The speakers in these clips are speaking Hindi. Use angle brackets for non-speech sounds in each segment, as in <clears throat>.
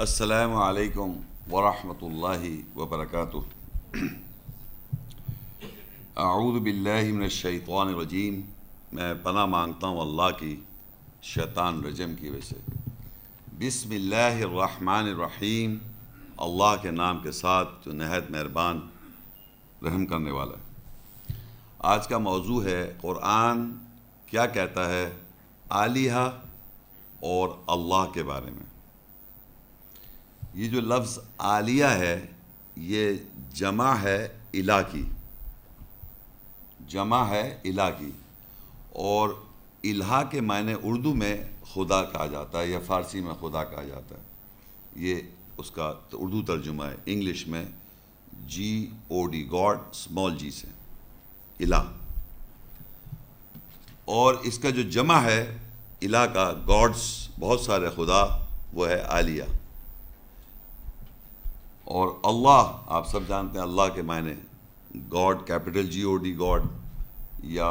असलकम वरहमल वबरक आऊदबिल्लिमिनशैतवानरजीम मैं पना मांगता हूँ अल्लाह की शैतान रजम की वजह से बिसमीम अल्लाह के नाम के साथ जो नहायत मेहरबान रहम करने वाला है आज का मौजू है क़ुरान क्या कहता है आलिहा और अल्लाह के बारे में ये जो लफ्ज़ आलिया है ये जमा है इला की जमा है इला की और इल्हा के मायने उर्दू में खुदा कहा जाता है या फ़ारसी में खुदा कहा जाता है ये उसका तो उर्दू तर्जुमा है इंग्लिश में G O D God small G से इला और इसका जो जमा है इला का गॉड्स बहुत सारे खुदा वो है आलिया और अल्लाह आप सब जानते हैं अल्लाह के मायने God capital G O D God या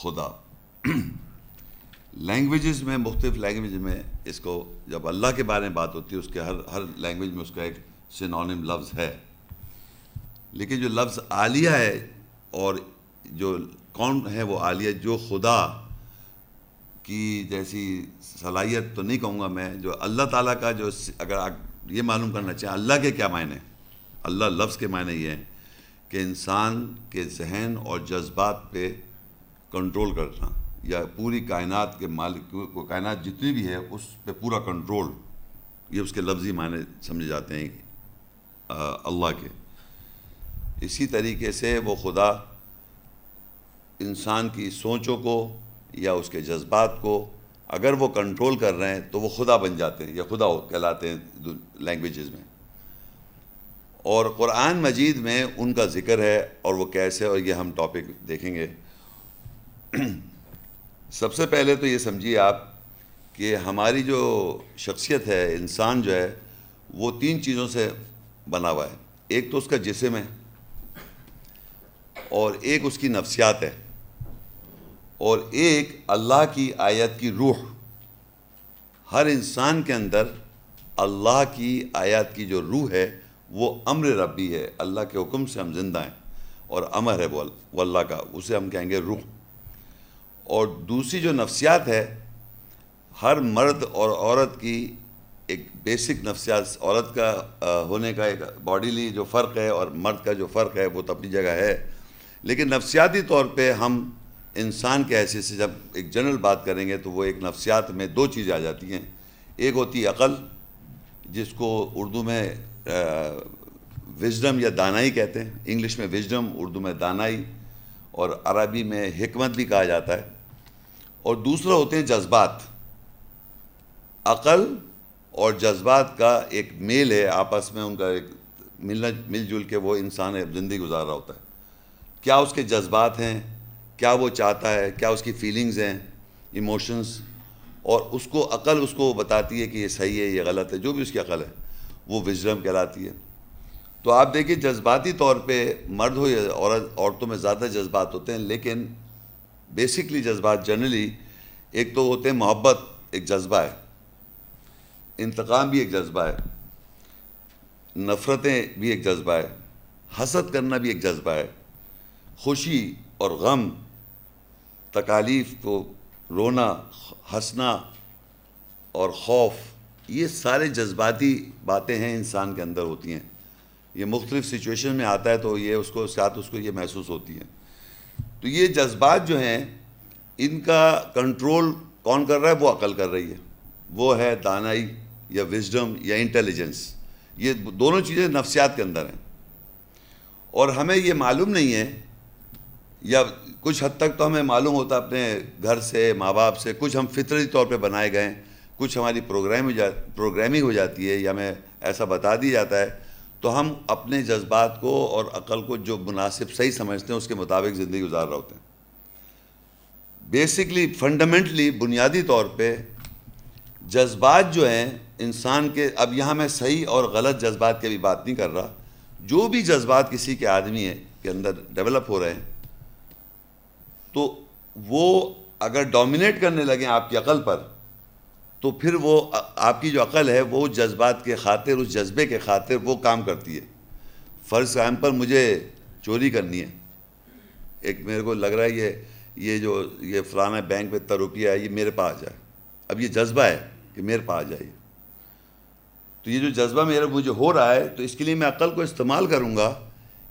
खुदा लैंग्वेजेस <clears throat> में मुख्तफ लैंग्वेज में इसको जब अल्लाह के बारे में बात होती है उसके हर हर लैंग्वेज में उसका एक सिनोनिम लफ्ज़ है लेकिन जो लफ्ज़ आलिया है और जो कौन है वो आलिया जो खुदा की जैसी सलाहियत तो नहीं कहूँगा मैं जो अल्लाह ताला का जो अगर आप ये मालूम करना चाहिए अल्लाह के क्या मायने अल्लाह लफ्ज़ के मायने ये हैं कि इंसान के जहन और जज्बात पे कंट्रोल करना या पूरी कायनात के मालिक को कायनात जितनी भी है उस पे पूरा कंट्रोल ये उसके लफ्ज़ी मायने समझे जाते हैं अल्लाह के इसी तरीके से वो खुदा इंसान की सोचों को या उसके जज्बात को अगर वो कंट्रोल कर रहे हैं तो वो खुदा बन जाते हैं या खुदा कहलाते हैं लैंग्वेजेस में और क़ुरान मजीद में उनका ज़िक्र है और वो कैसे और ये हम टॉपिक देखेंगे <clears throat> सबसे पहले तो ये समझिए आप कि हमारी जो शख्सियत है इंसान जो है वो तीन चीज़ों से बना हुआ है एक तो उसका जिसम है और एक उसकी नफ्सियात है और एक अल्लाह की आयत की रूह हर इंसान के अंदर अल्लाह की आयत की जो रूह है वो अमर रबी है अल्लाह के हुक्म से हम जिंदा हैं और अमर है वो वल्ला का उसे हम कहेंगे रूह और दूसरी जो नफ्सियात है हर मर्द और औरत की एक बेसिक नफ्सियात औरत का होने का एक बॉडीली जो फ़र्क है और मर्द का जो फ़र्क है वो तो अपनी जगह है लेकिन नफ्सियाती तौर पे हम इंसान के ऐसे से जब एक जनरल बात करेंगे तो वो एक नफ्सियात में दो चीज़ें आ जाती हैं एक होती अक़ल जिसको उर्दू में विजडम या दानाई कहते हैं इंग्लिश में विजडम उर्दू में दानाई और अरबी में हमत भी कहा जाता है और दूसरा होते हैं जज्बात अक़ल और जज्बात का एक मेल है आपस में उनका एक मिलना मिलजुल के वो इंसान ज़िंदगी गुजार रहा होता है क्या उसके जज्बात हैं क्या वो चाहता है क्या उसकी फीलिंग्स हैं इमोशंस और उसको अकल उसको बताती है कि ये सही है ये गलत है जो भी उसकी अकल है वो विजडम कहलाती है तो आप देखिए जज्बाती तौर पे मर्द हो या औरत औरतों में ज़्यादा जज्बात होते हैं लेकिन बेसिकली जज्बात जनरली एक तो होते हैं मोहब्बत एक जज्बा है इंतकाम भी एक जज्बा है नफ़रतें भी एक जज्बा है हसद करना भी एक जज्बा है खुशी और गम तकालीफ को रोना हंसना और खौफ ये सारे जज्बाती बातें हैं इंसान के अंदर होती हैं ये मुख्तलिफ सिचुएशन में आता है तो ये उसको साथ उसको ये महसूस होती हैं तो ये जज्बात जो हैं इनका कंट्रोल कौन कर रहा है वो अकल कर रही है वो है दानाई या विजडम या इंटेलिजेंस ये दोनों चीज़ें नफ्सियात के अंदर हैं और हमें ये मालूम नहीं है या कुछ हद तक तो हमें मालूम होता अपने घर से माँ बाप से कुछ हम फितरी तौर पे बनाए गए कुछ हमारी प्रोग्राम जा प्रोग्रामिंग हो जाती है या हमें ऐसा बता दिया जाता है तो हम अपने जज्बात को और अकल को जो मुनासिब सही समझते हैं उसके मुताबिक ज़िंदगी गुजार रहे होते हैं बेसिकली फंडामेंटली बुनियादी तौर पे जज्बात जो हैं इंसान के अब यहाँ मैं सही और गलत जज्बात की भी बात नहीं कर रहा जो भी जज्बात किसी के आदमी है के अंदर डेवलप हो रहे हैं तो वो अगर डोमिनेट करने लगें आपकी अकल पर तो फिर वो आपकी जो अकल है वो जज्बात के खातिर उस जज्बे के खातिर वो काम करती है फ़र्ज़ कायम पर मुझे चोरी करनी है एक मेरे को लग रहा है ये ये जो ये फलाना बैंक में इतना रुपया है ये मेरे पास आ जाए अब ये जज्बा है कि मेरे पास आ जाए तो ये जो जज्बा मेरा मुझे हो रहा है तो इसके लिए मैं अकल को इस्तेमाल करूँगा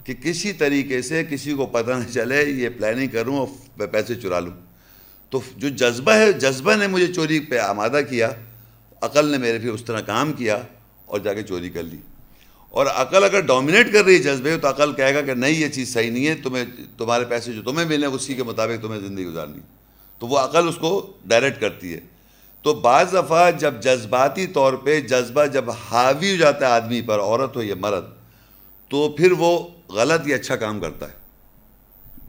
कि किसी तरीके से किसी को पता नहीं चले ये प्लानिंग करूं और पैसे चुरा लूं तो जो जज्बा है जज्बा ने मुझे चोरी पे आमादा किया अकल ने मेरे फिर उस तरह काम किया और जाके चोरी कर ली और अकल अगर डोमिनेट कर रही है जज्बे तो अकल कहेगा कि नहीं ये चीज़ सही नहीं है तुम्हें तुम्हारे पैसे जो तुम्हें मिले उसी के मुताबिक तुम्हें ज़िंदगी गुजारनी तो वो अकल उसको डायरेक्ट करती है तो बज़ दफ़ा जब जज्बाती तौर पर जज्बा जब हावी हो जाता है आदमी पर औरत हो या मर्द तो फिर वो गलत या अच्छा काम करता है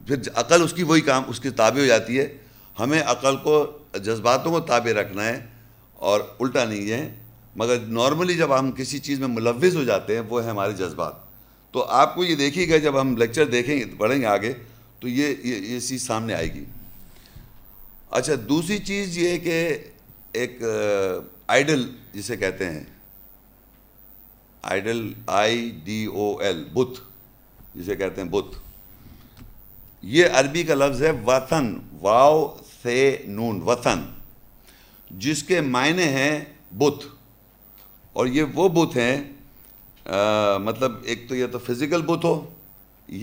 फिर अकल उसकी वही काम उसकी ताबे हो जाती है हमें अकल को जज्बातों को ताबे रखना है और उल्टा नहीं है मगर नॉर्मली जब हम किसी चीज़ में मुलविस हो जाते हैं वो है हमारे जज्बात तो आपको ये देखिएगा जब हम लेक्चर देखेंगे बढ़ेंगे आगे तो ये ये ये चीज़ सामने आएगी अच्छा दूसरी चीज़ ये कि एक आइडल जिसे कहते हैं idol I D O L बुथ जिसे कहते हैं बुत ये अरबी का लफ्ज़ है वतन वाव से नून वतन जिसके मायने हैं बुत और ये वो बुत हैं आ, मतलब एक तो ये तो फिज़िकल बुत हो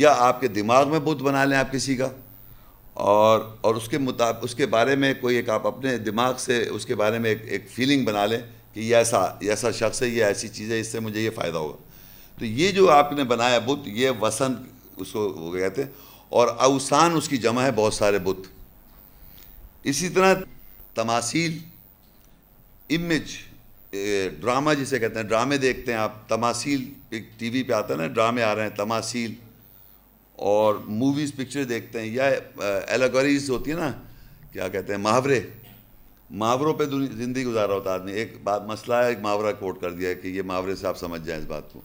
या आपके दिमाग में बुत बना लें आप किसी का और और उसके मुताबिक उसके बारे में कोई एक आप अपने दिमाग से उसके बारे में एक एक फीलिंग बना लें कि ये ऐसा ऐसा शख्स है ये ऐसी चीज़ है इससे मुझे ये फ़ायदा होगा तो ये जो आपने बनाया बुत ये वसंत उसको हो कहते थे और अवसान उसकी जमा है बहुत सारे बुत इसी तरह तमासील इमेज ड्रामा जिसे कहते हैं ड्रामे देखते हैं आप तमासील एक टीवी पे आता है ना ड्रामे आ रहे हैं तमासील और मूवीज़ पिक्चर देखते हैं या एलागोरीज होती है ना क्या कहते हैं मुहावरे मुहावरों पे ज़िंदगी गुजारा होता आदमी एक बात मसला है एक मुहावरा कोट कर दिया कि ये मुहावरे से आप समझ जाएं इस बात को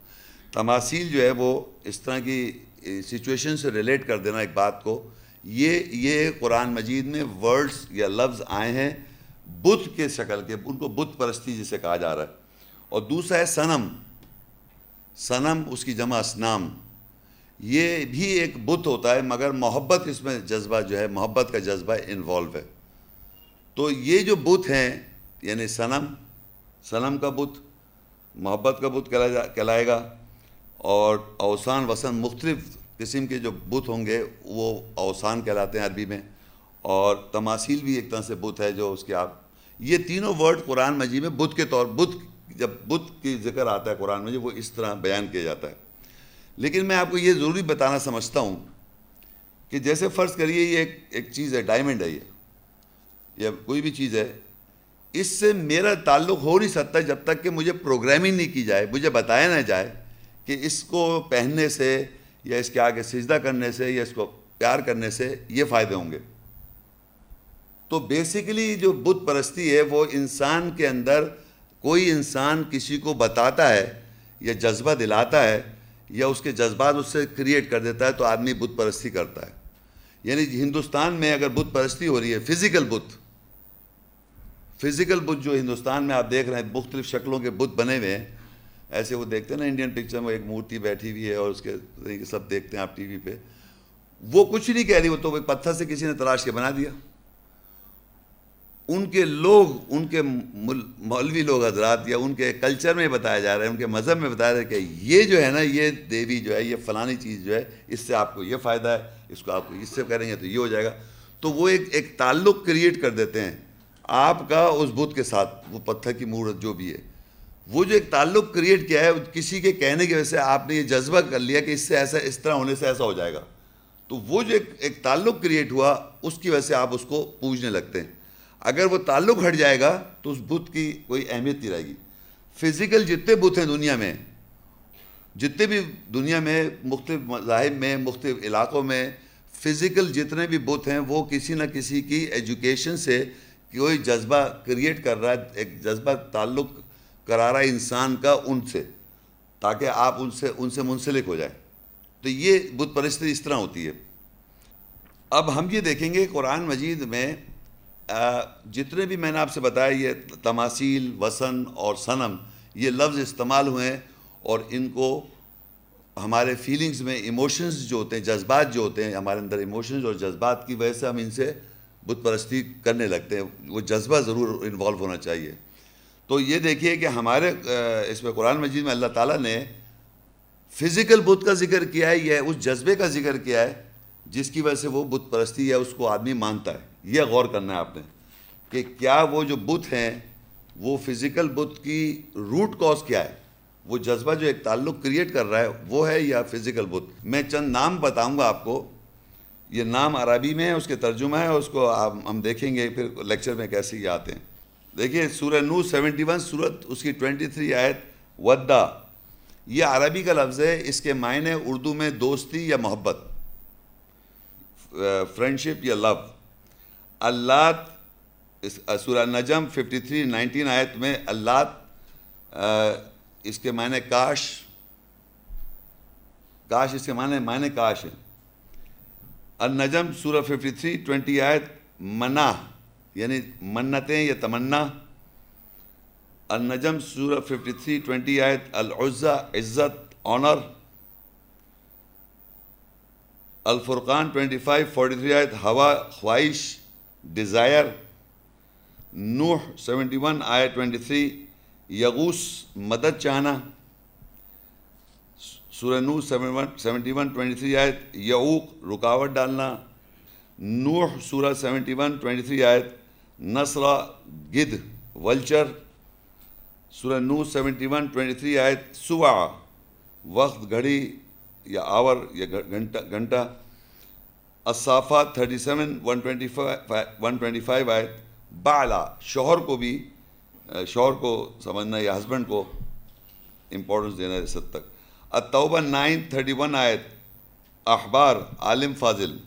तमासील जो है वो इस तरह की सिचुएशन से रिलेट कर देना एक बात को ये ये कुरान मजीद में वर्ड्स या लफ्ज़ आए हैं बुध के शक्ल के उनको बुत परस्ती जिसे कहा जा रहा है और दूसरा है सनम सनम उसकी जमा असनाम ये भी एक बुत होता है मगर मोहब्बत इसमें जज्बा जो है मोहब्बत का जज्बा इन्वॉल्व है तो ये जो बुत हैं यानी सनम सनम का बुध मोहब्बत का बुत कहलाएगा और अवसान वसन मुख्तलिफ़ किस्म के जो बुत होंगे वो अवसान कहलाते हैं अरबी में और तमासील भी एक तरह से बुत है जो उसके आप ये तीनों वर्ड कुरान मजीद में बुत के तौर बुत जब बुत की जिक्र आता है कुरान में वो इस तरह बयान किया जाता है लेकिन मैं आपको ये ज़रूरी बताना समझता हूँ कि जैसे फ़र्ज़ करिए ये एक, एक चीज़ है डायमंड है ये या कोई भी चीज़ है इससे मेरा ताल्लुक़ हो नहीं सकता जब तक कि मुझे प्रोग्रामिंग नहीं की जाए मुझे बताया ना जाए कि इसको पहनने से या इसके आगे सिजदा करने से या इसको प्यार करने से ये फ़ायदे होंगे तो बेसिकली जो बुत परस्ती है वो इंसान के अंदर कोई इंसान किसी को बताता है या जज्बा दिलाता है या उसके जज्बात उससे क्रिएट कर देता है तो आदमी बुत परस्ती करता है यानी हिंदुस्तान में अगर बुत परस्ती हो रही है फिज़िकल बुत फिज़िकल बुत जो हिंदुस्तान में आप देख रहे हैं मुख्तलिफ़ शक्लों के बुत बने हुए हैं ऐसे वो देखते हैं ना इंडियन पिक्चर में एक मूर्ति बैठी हुई है और उसके सब देखते हैं आप टीवी पे वो कुछ नहीं कह रही वो तो एक पत्थर से किसी ने तराश के बना दिया उनके लोग उनके मौलवी लोग हजरात या उनके कल्चर में बताया जा रहा है उनके मज़हब में बताया जा रहा है कि ये जो है ना ये देवी जो है ये फ़लानी चीज़ जो है इससे आपको ये फ़ायदा है इसको आप इससे करेंगे तो ये हो जाएगा तो वो एक एक ताल्लुक़ क्रिएट कर देते हैं आपका उस बुद्ध के साथ वो पत्थर की मूर्त जो भी है वो जो एक ताल्लुक क्रिएट किया है किसी के कहने की वजह से आपने ये जज्बा कर लिया कि इससे ऐसा इस तरह होने से ऐसा हो जाएगा तो वो जो एक एक ताल्लुक क्रिएट हुआ उसकी वजह से आप उसको पूजने लगते हैं अगर वो ताल्लुक हट जाएगा तो उस बुत की कोई अहमियत नहीं रहेगी फिज़िकल जितने बुत हैं दुनिया में जितने भी दुनिया में मुख्त मजाहब में मुख्त इलाक़ों में फ़िज़िकल जितने भी बुत हैं वो किसी न किसी की एजुकेशन से कोई जज्बा क्रिएट कर रहा है एक जज्बा ताल्लुक़ करारा इंसान का उनसे ताकि आप उनसे उनसे मुंसलिक हो जाए तो ये बुत परस्ती इस तरह होती है अब हम ये देखेंगे कुरान मजीद में जितने भी मैंने आपसे बताया ये तमासील वसन और सनम ये लफ्ज़ इस्तेमाल हुए हैं और इनको हमारे फीलिंग्स में इमोशंस जो होते हैं जज्बात जो होते हैं हमारे अंदर इमोशंस और जज्बात की वजह से हम इनसे बुत परस्ती करने लगते हैं वो जज्बा ज़रूर इन्वॉल्व होना चाहिए तो ये देखिए कि हमारे इसमें कुरान मजीद में अल्लाह ताला ने फिज़िकल बुत का जिक्र किया है यह उस जज्बे का जिक्र किया है जिसकी वजह से वो बुत परस्ती या उसको आदमी मानता है यह गौर करना है आपने कि क्या वो जो बुत हैं वो फिज़िकल बुत की रूट कॉज क्या है वो जज्बा जो एक ताल्लुक क्रिएट कर रहा है वो है या फिज़िकल बुत मैं चंद नाम बताऊँगा आपको ये नाम अरबी में है उसके तर्जुमा है उसको आप हम देखेंगे फिर लेक्चर में कैसे ये आते हैं देखिए सूर्य नू सेवेंटी वन सूरत उसकी ट्वेंटी थ्री आयत वद्दा ये अरबी का लफ्ज़ है इसके मायने उर्दू में दोस्ती या मोहब्बत फ्रेंडशिप या लव अल्लात सूर्य नजम फिफ्टी थ्री नाइनटीन आयत में अल्लात इसके मायने काश काश इसके मायने मायने काश है अल नजम सूर्य फिफ्टी थ्री ट्वेंटी आयत मना यानी मन्नतें या तमन्ना अलनजम सूर फिफ्टी थ्री ट्वेंटी आयत अलज़ा इज़्ज़त ऑनर अलफुरक़ान ट्वेंटी फाइव फोर्टी थ्री आयत हवा ख्वाहिश डिज़ायर नूह सेवेंटी वन आय ट्वेंटी थ्री यगूस मदद चाहना सूर्य नूह seven one seventy one twenty three आयत यऊक रुकावट डालना नूह सूरह सेवेंटी वन ट्वेंटी थ्री आयत नसरा गिद वल्चर नू सेवेंटी वन ट्वेंटी थ्री आयत सुबह वक्त घड़ी या आवर या घंटा घंटा असाफा thirty seven one twenty five one twenty five आयत बाला शोहर को भी शोहर को समझना या हस्बैंड को इम्पोर्टेंस देना इस हद तक अतौबा नाइन थर्टी वन आयत अखबार आलिम फाजिल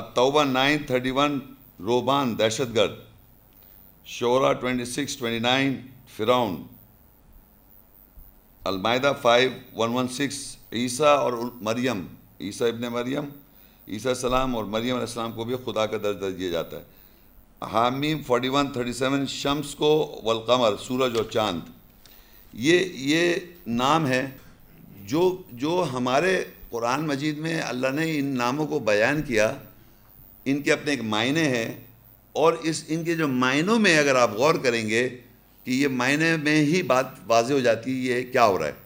अतौबा नाइन थर्टी वन रोबान दहशतगर्द शोरा 26, 29, फिराउन अलमायदा 5, 116, ईसा और मरियम ईसा इबन मरियम ईसा सलाम और मरियम सलाम को भी खुदा का दर्जा दिया जाता है हामीम 41, 37, शम्स को वलकमर सूरज और चांद ये ये नाम है जो जो हमारे कुरान मजीद में अल्लाह ने इन नामों को बयान किया इनके अपने एक मायने हैं और इस इनके जो मायनों में अगर आप गौर करेंगे कि ये मायने में ही बात वाजे हो जाती है ये क्या हो रहा है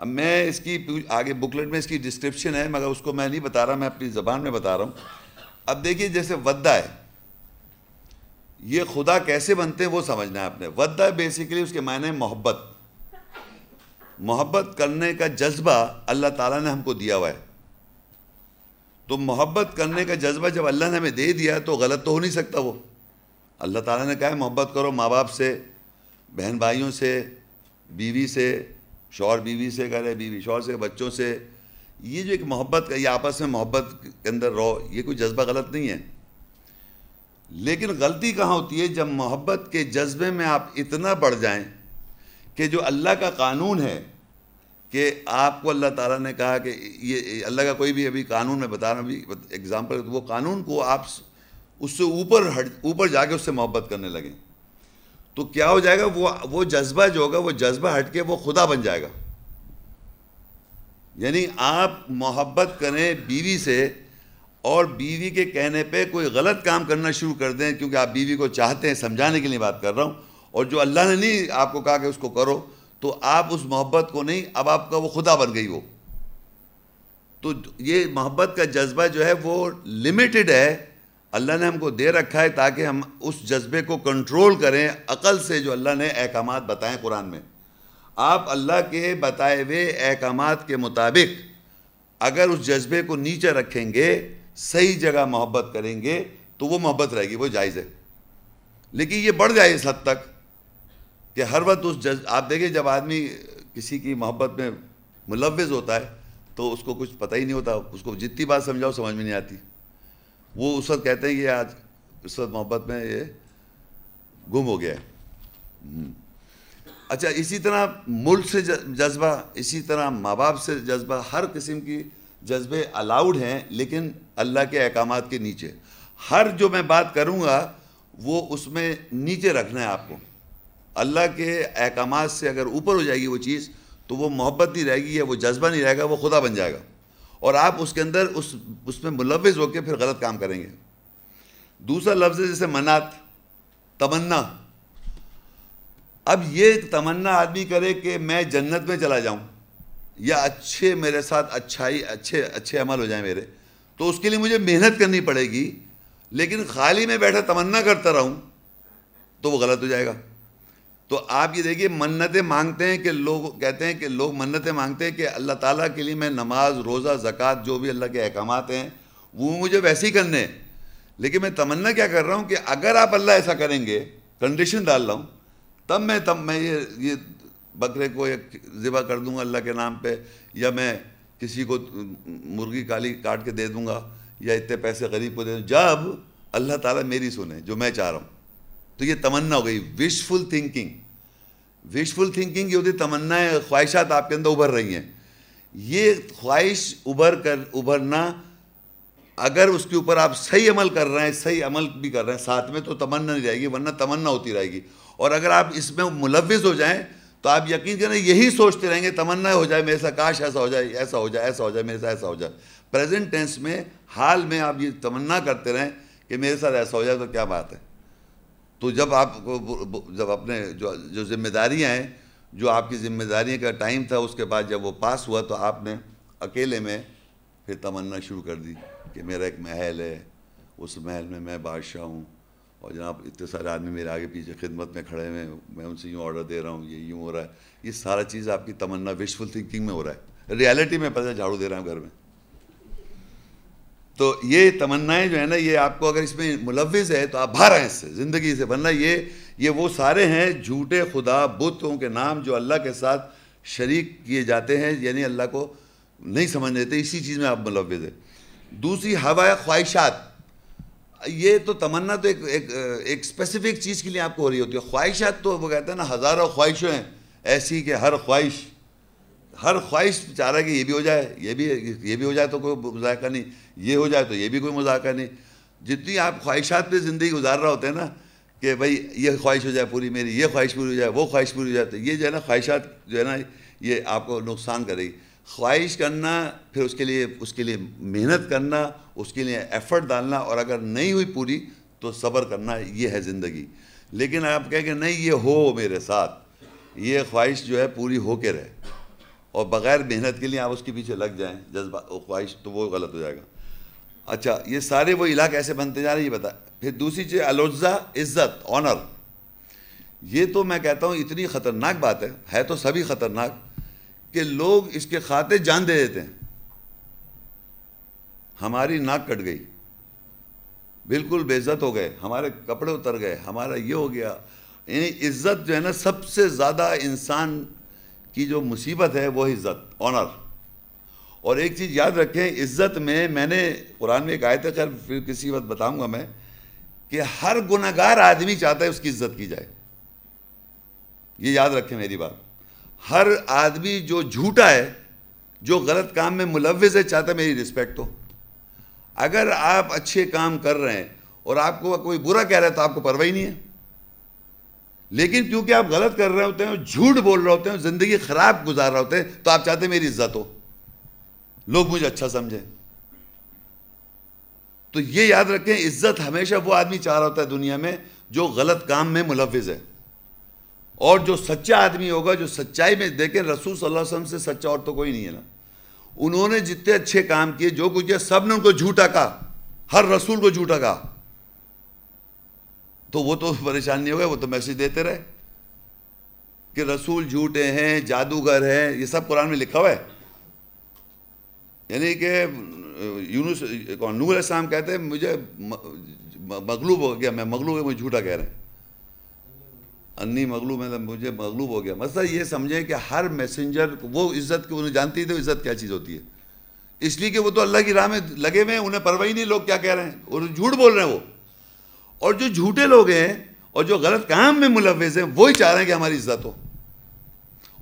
अब मैं इसकी आगे बुकलेट में इसकी डिस्क्रिप्शन है मगर उसको मैं नहीं बता रहा मैं अपनी ज़बान में बता रहा हूँ अब देखिए जैसे वद्दा है ये खुदा कैसे बनते हैं वो समझना है आपने वद्दा बेसिकली उसके मायने मोहब्बत मोहब्बत करने का जज्बा अल्लाह ताला ने हमको दिया हुआ है तो मोहब्बत करने का जज्बा जब अल्लाह ने हमें दे दिया तो गलत तो हो नहीं सकता वो अल्लाह ताला ने कहा है मोहब्बत करो माँ बाप से बहन भाइयों से बीवी से शौर बीवी से करे बीवी शोर से बच्चों से ये जो एक मोहब्बत का ये आपस में मोहब्बत के अंदर रहो ये कोई जज्बा गलत नहीं है लेकिन गलती कहाँ होती है जब मोहब्बत के जज्बे में आप इतना बढ़ जाएं कि जो अल्लाह का कानून है कि आपको अल्लाह ताला ने कहा कि ये अल्लाह का कोई भी अभी कानून में बता रहा हूँ अभी एग्ज़ाम्पल तो वो कानून को आप उससे ऊपर हट ऊपर जाके उससे मोहब्बत करने लगें तो क्या हो जाएगा वो वो जज्बा जो होगा वो जज्बा हट के वो खुदा बन जाएगा यानी आप मोहब्बत करें बीवी से और बीवी के कहने पे कोई गलत काम करना शुरू कर दें क्योंकि आप बीवी को चाहते हैं समझाने के लिए बात कर रहा हूँ और जो अल्लाह ने नहीं आपको कहा कि उसको करो तो आप उस मोहब्बत को नहीं अब आपका वो खुदा बन गई वो तो ये मोहब्बत का जज्बा जो है वो लिमिटेड है अल्लाह ने हमको दे रखा है ताकि हम उस जज्बे को कंट्रोल करें अकल से जो अल्लाह ने अहकाम बताएं कुरान में आप अल्लाह के बताए हुए अहकाम के मुताबिक अगर उस जज्बे को नीचे रखेंगे सही जगह मोहब्बत करेंगे तो वो मोहब्बत रहेगी वो जायज़ है लेकिन ये बढ़ जाए इस हद तक कि हर वक्त उस जज आप देखिए जब आदमी किसी की मोहब्बत में मुलविज होता है तो उसको कुछ पता ही नहीं होता उसको जितनी बात समझाओ समझ में नहीं आती वो उस वक्त कहते हैं कि आज इस वक्त मोहब्बत में ये गुम हो गया है हम्म। अच्छा इसी तरह मुल्क से जज्बा इसी तरह माँ बाप से जज्बा हर किस्म की जज्बे अलाउड हैं लेकिन अल्लाह के अहकाम के नीचे हर जो मैं बात करूँगा वो उसमें नीचे रखना है आपको अल्लाह के अहकाम से अगर ऊपर हो जाएगी वो चीज़ तो वो मोहब्बत नहीं रहेगी या वो जज्बा नहीं रहेगा वो खुदा बन जाएगा और आप उसके अंदर उस उसमें मुलवज़ होकर फिर गलत काम करेंगे दूसरा लफ्ज़ है जैसे मनात तमन्ना अब ये तमन्ना आदमी करे कि मैं जन्नत में चला जाऊँ या अच्छे मेरे साथ अच्छाई अच्छे अच्छे अमल हो जाए मेरे तो उसके लिए मुझे मेहनत करनी पड़ेगी लेकिन खाली में बैठा तमन्ना करता रहूँ तो वो गलत हो जाएगा तो आप ये देखिए मन्नतें मांगते हैं कि लोग कहते हैं कि लोग मन्नतें मांगते हैं कि अल्लाह ताला के लिए मैं नमाज रोज़ा ज़क़़त जो भी अल्लाह के अहकाम हैं वो मुझे वैसे ही करने हैं लेकिन मैं तमन्ना क्या कर रहा हूँ कि अगर आप अल्लाह ऐसा करेंगे कंडीशन डाल रहा हूँ तब मैं तब मैं ये ये बकरे को एक ज़िबा कर दूँगा अल्लाह के नाम पर या मैं किसी को मुर्गी काली काट के दे दूँगा या इतने पैसे गरीब को दे दूँ जब अल्लाह ताली मेरी सुने जो मैं चाह रहा हूँ तो ये तमन्ना हो गई विशफुल थिंकिंग विशफुल थिंकिंग की होती है ख्वाहिशात आपके अंदर उभर रही हैं ये ख्वाहिश उभर कर उभरना अगर उसके ऊपर आप सही अमल कर रहे हैं सही अमल भी कर रहे हैं साथ में तो तमन्ना नहीं जाएगी वरना तमन्ना होती रहेगी और अगर आप इसमें मुलविस हो जाएं तो आप यकीन करें यही सोचते रहेंगे तमन्ना हो जाए मेरे साथ काश ऐसा हो जाए ऐसा हो जाए ऐसा हो जाए मेरे साथ ऐसा हो जाए प्रेजेंट टेंस में हाल में आप ये तमन्ना करते रहें कि मेरे साथ ऐसा हो जाए तो क्या बात है तो जब आप जब अपने जो जो जिम्मेदारियाँ हैं जो आपकी जिम्मेदारियों का टाइम था उसके बाद जब वो पास हुआ तो आपने अकेले में फिर तमन्ना शुरू कर दी कि मेरा एक महल है उस महल में मैं बादशाह हूँ और जनाब इतने सारे आदमी मेरे आगे पीछे खिदमत में खड़े हुए मैं उनसे यूँ ऑर्डर दे रहा हूँ ये यूँ हो रहा है ये सारा चीज़ आपकी तमन्ना विशफुल थिंकिंग में हो रहा है रियलिटी में पता झाड़ू दे रहा हूँ घर में तो ये तमन्नाएं जो है ना ये आपको अगर इसमें मुलविज़ है तो आप बाहर हैं इससे ज़िंदगी से वरना ये ये वो सारे हैं झूठे खुदा बुतों के नाम जो अल्लाह के साथ शरीक किए जाते हैं यानी अल्लाह को नहीं समझ लेते इसी चीज़ में आप मुलविज़ है दूसरी हवा ख्वाहिशात ये तो तमन्ना तो एक एक, एक स्पेसिफिक चीज़ के लिए आपको हो रही होती है ख्वाहिशात तो वो कहते हैं ना हज़ारों ख्वाहिशें हैं ऐसी कि हर ख्वाहिश हर ख्वाहिश चाह रहा है कि ये भी हो जाए ये भी ये भी हो जाए तो कोई मजाक नहीं ये हो जाए तो ये भी कोई मज़ाक नहीं जितनी आप ख्वाहिशात पे ज़िंदगी गुजार रहा होते हैं ना कि भाई ये ख्वाहिश हो जाए पूरी मेरी ये ख्वाहिश पूरी हो जाए वो ख्वाहिश पूरी हो जाए तो ये जो है ना ख्वाहिशात जो है ना ये आपको नुकसान करेगी ख्वाहिश करना फिर उसके लिए उसके लिए मेहनत करना उसके लिए एफर्ट डालना और अगर नहीं हुई पूरी तो सब्र करना ये है ज़िंदगी लेकिन आप कहें कि नहीं ये हो मेरे साथ ये ख्वाहिश जो है पूरी होकर रहे और बग़ैर मेहनत के लिए आप उसके पीछे लग जाएँ जज्बा ख्वाहिश तो वो गलत हो जाएगा अच्छा ये सारे वो इलाके ऐसे बनते जा रहे हैं ये बता फिर दूसरी चीज़ अलोजा इज़्ज़त ऑनर ये तो मैं कहता हूँ इतनी ख़तरनाक बात है है तो सभी ख़तरनाक कि लोग इसके खाते जान दे देते हैं हमारी नाक कट गई बिल्कुल बेइज्जत हो गए हमारे कपड़े उतर गए हमारा ये हो गया यानी इज्जत जो है ना सबसे ज़्यादा इंसान कि जो मुसीबत है वो इज़्ज़त ऑनर और एक चीज़ याद रखें इज़्ज़त में मैंने कुरान में एक आयत खैर फिर किसी वक्त बताऊंगा मैं कि हर गुनागार आदमी चाहता है उसकी इज़्ज़त की जाए ये याद रखें मेरी बात हर आदमी जो झूठा है जो गलत काम में मुलविस है चाहता है मेरी रिस्पेक्ट हो अगर आप अच्छे काम कर रहे हैं और आपको कोई बुरा कह रहा है तो आपको परवाही नहीं है लेकिन क्योंकि आप गलत कर रहे होते हैं झूठ बोल रहे होते हैं ज़िंदगी ख़राब गुजार रहे होते हैं तो आप चाहते हैं मेरी इज्जत हो लोग मुझे अच्छा समझें तो ये याद रखें इज्जत हमेशा वो आदमी चाह रहा होता है दुनिया में जो गलत काम में मुलविज़ है और जो सच्चा आदमी होगा जो सच्चाई में देखें रसूल सल्लल्लाहु अलैहि वसल्लम से सच्चा और तो कोई नहीं है ना उन्होंने जितने अच्छे काम किए जो कुछ किया सब ने उनको झूठा कहा हर रसूल को झूठा कहा तो वो तो परेशान नहीं हो गए वो तो मैसेज देते रहे कि रसूल झूठे हैं जादूगर हैं ये सब कुरान में लिखा हुआ है यानी कि यूनुस कौन नूर इस्लाम कहते हैं मुझे मगलूब हो गया मैं मगलूब मुझे झूठा कह रहे हैं अन्नी मगलूब मतलब मुझे मगलूब हो गया मतलब ये समझे कि हर मैसेंजर वो इज्जत की उन्हें जानती थी तो इज्जत क्या चीज़ होती है इसलिए कि वो तो अल्लाह की राह में लगे हुए हैं उन्हें परवाही नहीं लोग क्या कह रहे हैं और झूठ बोल रहे हैं वो और जो झूठे लोग हैं और जो गलत काम में मुलविस हैं वही चाह रहे हैं कि हमारी इज्जत हो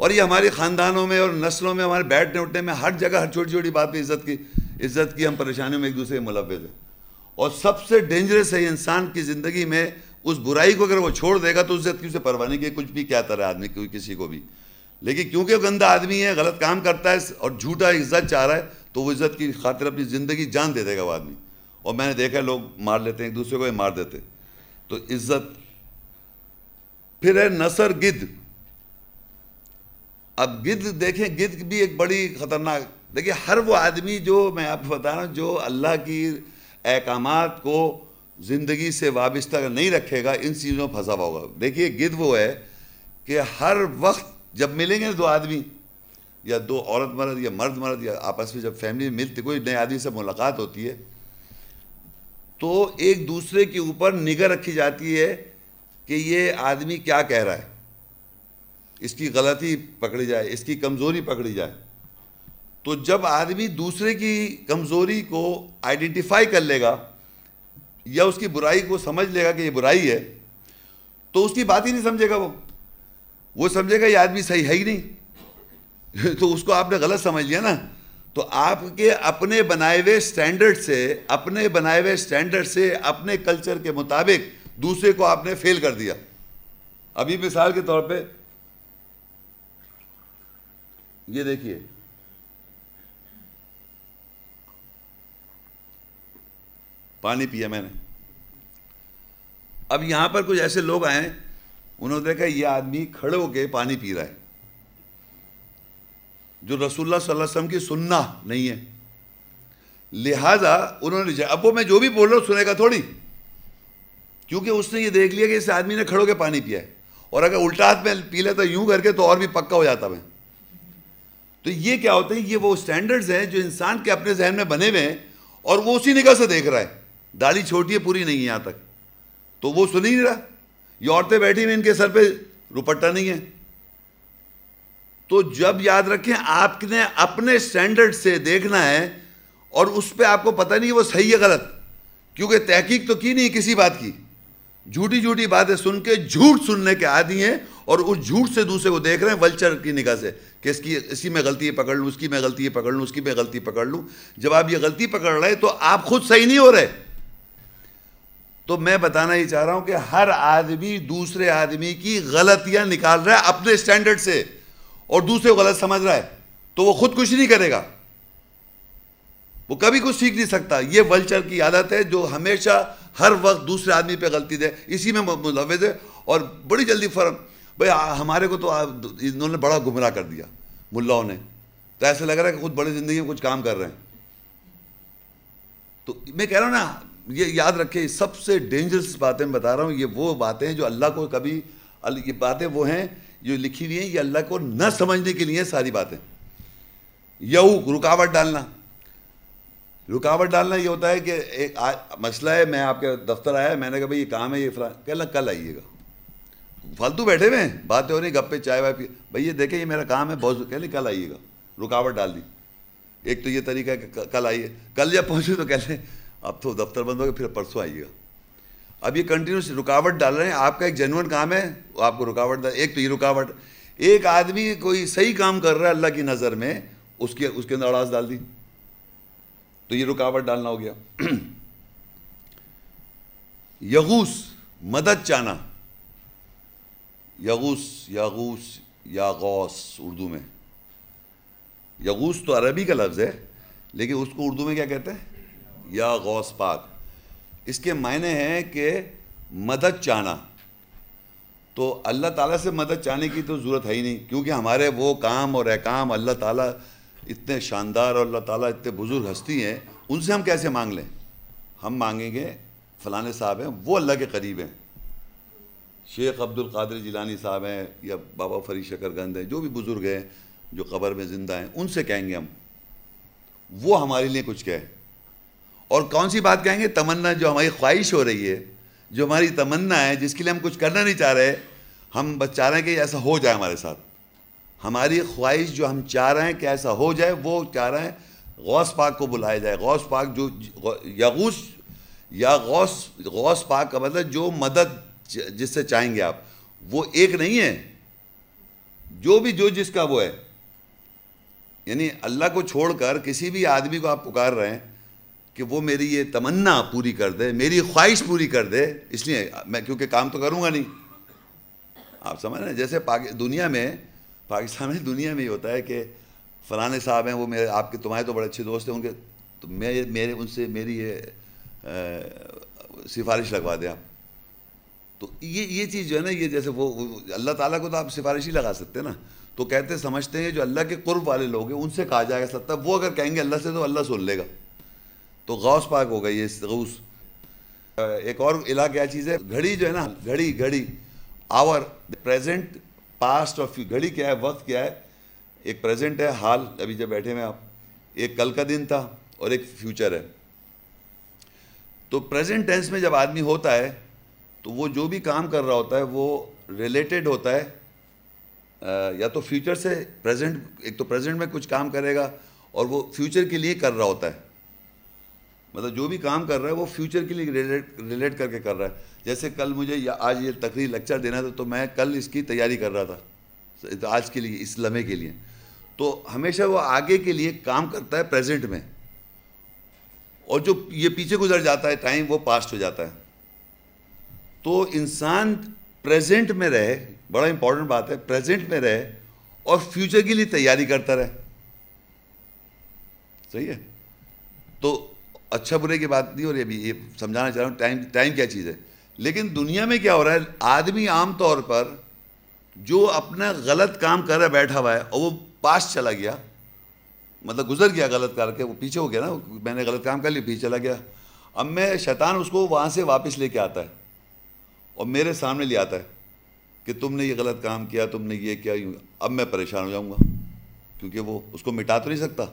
और ये हमारे ख़ानदानों में और नस्लों में हमारे बैठने उठने में हर जगह हर छोटी छोटी बात पर इज्जत की इज्जत की हम परेशानियों में एक दूसरे के मुलविज़ हैं और सबसे डेंजरस है इंसान की ज़िंदगी में उस बुराई को अगर वो छोड़ देगा तो उस इज्जत की उसे परवाह नहीं कि कुछ भी क्या तरह आदमी कोई किसी को भी लेकिन क्योंकि वो गंदा आदमी है गलत काम करता है और झूठा इज्जत चाह रहा है तो वो इज्जत की खातिर अपनी ज़िंदगी जान दे देगा वो आदमी और मैंने देखा लोग मार लेते हैं एक दूसरे को ही मार देते हैं तो इज्जत फिर है नसर गिद्ध अब गिद्ध देखें गिद्ध भी एक बड़ी खतरनाक देखिए हर वो आदमी जो मैं आपको बता रहा हूँ जो अल्लाह की अहकाम को ज़िंदगी से वाबस्ता नहीं रखेगा इन चीज़ों में फंसा हुआ होगा देखिए गिद्ध वो है कि हर वक्त जब मिलेंगे दो आदमी या दो औरत मर्द या मर्द मर्द या आपस में जब फैमिली मिलती कोई नए आदमी से मुलाकात होती है तो एक दूसरे के ऊपर निगाह रखी जाती है कि ये आदमी क्या कह रहा है इसकी गलती पकड़ी जाए इसकी कमज़ोरी पकड़ी जाए तो जब आदमी दूसरे की कमज़ोरी को आइडेंटिफाई कर लेगा या उसकी बुराई को समझ लेगा कि ये बुराई है तो उसकी बात ही नहीं समझेगा वो वो समझेगा ये आदमी सही है ही नहीं <laughs> तो उसको आपने गलत समझ लिया ना तो आपके अपने बनाए हुए स्टैंडर्ड से अपने बनाए हुए स्टैंडर्ड से अपने कल्चर के मुताबिक दूसरे को आपने फेल कर दिया अभी मिसाल के तौर पे ये देखिए पानी पिया मैंने अब यहां पर कुछ ऐसे लोग आए उन्होंने देखा ये आदमी खड़े होके पानी पी रहा है जो रसूल सल्लल्लाहु की सुनना नहीं है लिहाजा उन्होंने लिखा अब वो मैं जो भी बोल रहा हूँ सुनेगा थोड़ी क्योंकि उसने ये देख लिया कि इस आदमी ने खड़ो के पानी पिया है और अगर उल्टा हाथ में पी लेता तो यूं करके तो और भी पक्का हो जाता मैं तो ये क्या होते हैं ये वो स्टैंडर्ड्स हैं जो इंसान के अपने जहन में बने हुए हैं और वो उसी निगाह से देख रहा है दाढ़ी छोटी है पूरी नहीं है यहाँ तक तो वो सुन ही नहीं रहा ये औरतें बैठी हुई इनके सर पर रुपट्टा नहीं है तो जब याद रखें आपने अपने स्टैंडर्ड से देखना है और उस पर आपको पता नहीं वो सही है गलत क्योंकि तहकीक तो की नहीं किसी बात की झूठी झूठी बातें सुन के झूठ सुनने के आदि हैं और उस झूठ से दूसरे को देख रहे हैं वल्चर की निगाह से कि इसकी इसी में गलती पकड़ लूँ उसकी मैं गलती है पकड़ लूँ उसकी मैं गलती पकड़ लूँ जब आप ये गलती पकड़ रहे तो आप खुद सही नहीं हो रहे तो मैं बताना ये चाह रहा हूँ कि हर आदमी दूसरे आदमी की गलतियाँ निकाल रहा है अपने स्टैंडर्ड से और दूसरे को गलत समझ रहा है तो वो कुछ नहीं करेगा वो कभी कुछ सीख नहीं सकता ये वल्चर की आदत है जो हमेशा हर वक्त दूसरे आदमी पे गलती दे इसी में मुलवज है और बड़ी जल्दी फर्म भाई हमारे को तो इन्होंने बड़ा गुमराह कर दिया मुल्लाओं ने तो ऐसा लग रहा है कि खुद बड़ी ज़िंदगी में कुछ काम कर रहे हैं तो मैं कह रहा हूँ ना ये याद रखे सबसे डेंजरस बातें मैं बता रहा हूँ ये वो बातें जो अल्लाह को कभी ये बातें वो हैं जो लिखी हुई है ये अल्लाह को न समझने के लिए सारी बातें यऊ रुकावट डालना रुकावट डालना ये होता है कि एक मसला है मैं आपके दफ्तर आया मैंने कहा भाई ये काम है ये फला कहना कल आइएगा फालतू बैठे हुए हैं बातें हो रही गप्पे चाय वाय पी भाई ये देखें ये मेरा काम है बहुत कह लें कल आइएगा रुकावट डाल दी एक तो ये तरीका है कि कल आइए कल जब पहुँचे तो कह लें अब तो दफ्तर बंद हो गया फिर परसों आइएगा अब ये कंटिन्यूस रुकावट डाल रहे हैं आपका एक जेनुअन काम है आपको रुकावट डाल एक तो ये रुकावट एक आदमी कोई सही काम कर रहा है अल्लाह की नज़र में उसके उसके अंदर अड़ास डाल दी तो ये रुकावट डालना हो गया <clears throat> यगूस मदद चाना यगूस यागूस या गौस उर्दू में यगूस तो अरबी का लफ्ज़ है लेकिन उसको उर्दू में क्या कहते हैं या गौस पाक इसके मायने हैं कि मदद चाहना तो अल्लाह ताला से मदद चाहने की तो ज़रूरत है ही नहीं क्योंकि हमारे वो काम और अहकाम अल्लाह ताला इतने शानदार और अल्लाह ताला इतने बुज़ुर्ग हस्ती हैं उनसे हम कैसे मांग लें हम मांगेंगे फलाने साहब हैं वो अल्लाह के करीब हैं शेख अब्दुल कादिर जिलानी साहब हैं या बाबा फरीद शकरगंद हैं जो भी बुज़ुर्ग हैं जो कब्र में ज़िंदा हैं उनसे कहेंगे हम वो हमारे लिए कुछ कहें और कौन सी बात कहेंगे तमन्ना जो हमारी ख्वाहिश हो रही है जो हमारी तमन्ना है जिसके लिए हम कुछ करना नहीं चाह रहे हम बस चाह रहे हैं कि ऐसा हो जाए हमारे साथ हमारी ख्वाहिश जो हम चाह रहे हैं कि ऐसा हो जाए वो चाह रहे हैं गौस पाक को बुलाया जाए गौस पाक जो यागूस या गौस गौस पाक का मतलब जो मदद जिससे चाहेंगे आप वो एक नहीं है जो भी जो जिसका वो है यानी अल्लाह को छोड़कर किसी भी आदमी को आप पुकार रहे हैं कि वो मेरी ये तमन्ना पूरी कर दे मेरी ख्वाहिश पूरी कर दे इसलिए मैं क्योंकि काम तो करूँगा नहीं आप समझ रहे हैं जैसे पाकि दुनिया में पाकिस्तान में दुनिया में ही होता है कि फलाने साहब हैं वो मेरे आपके तुम्हारे तो बड़े अच्छे दोस्त हैं उनके तो मैं मेरे उनसे मेरी ये सिफारिश लगवा दें आप तो ये ये चीज़ जो है ना ये जैसे वो अल्लाह ताला को तो आप सिफारिश ही लगा सकते हैं ना तो कहते समझते हैं जो अल्लाह के कुर्ब वाले लोग हैं उनसे कहा जाएगा सत्ता वो अगर कहेंगे अल्लाह से तो अल्लाह सुन लेगा तो गौस पाक हो गई ये गौस एक और इलाके क्या चीज़ है घड़ी जो है ना घड़ी घड़ी आवर प्रेजेंट पास्ट और घड़ी क्या है वक्त क्या है एक प्रेजेंट है हाल अभी जब बैठे हैं आप एक कल का दिन था और एक फ्यूचर है तो प्रेजेंट टेंस में जब आदमी होता है तो वो जो भी काम कर रहा होता है वो रिलेटेड होता है या तो फ्यूचर से प्रेजेंट एक तो प्रेजेंट में कुछ काम करेगा और वो फ्यूचर के लिए कर रहा होता है मतलब जो भी काम कर रहा है वो फ्यूचर के लिए रिलेट रिलेट करके कर रहा है जैसे कल मुझे या आज ये तकरीर लेक्चर देना था तो मैं कल इसकी तैयारी कर रहा था तो आज के लिए इस लम्हे के लिए तो हमेशा वो आगे के लिए काम करता है प्रेजेंट में और जो ये पीछे गुजर जाता है टाइम वो पास्ट हो जाता है तो इंसान प्रेजेंट में रहे बड़ा इंपॉर्टेंट बात है प्रेजेंट में रहे और फ्यूचर के लिए तैयारी करता रहे सही है तो अच्छा बुरे की बात नहीं हो रही अभी ये समझाना चाह रहा हूँ टाइम टाइम क्या चीज़ है लेकिन दुनिया में क्या हो रहा है आदमी आम तौर पर जो अपना गलत काम कर रहा बैठा हुआ है और वो पास चला गया मतलब गुजर गया गलत करके वो पीछे हो गया ना मैंने गलत काम कर लिया पीछे चला गया अब मैं शैतान उसको वहाँ से वापस लेके आता है और मेरे सामने ले आता है कि तुमने ये गलत काम किया तुमने ये किया अब मैं परेशान हो जाऊँगा क्योंकि वो उसको मिटा तो नहीं सकता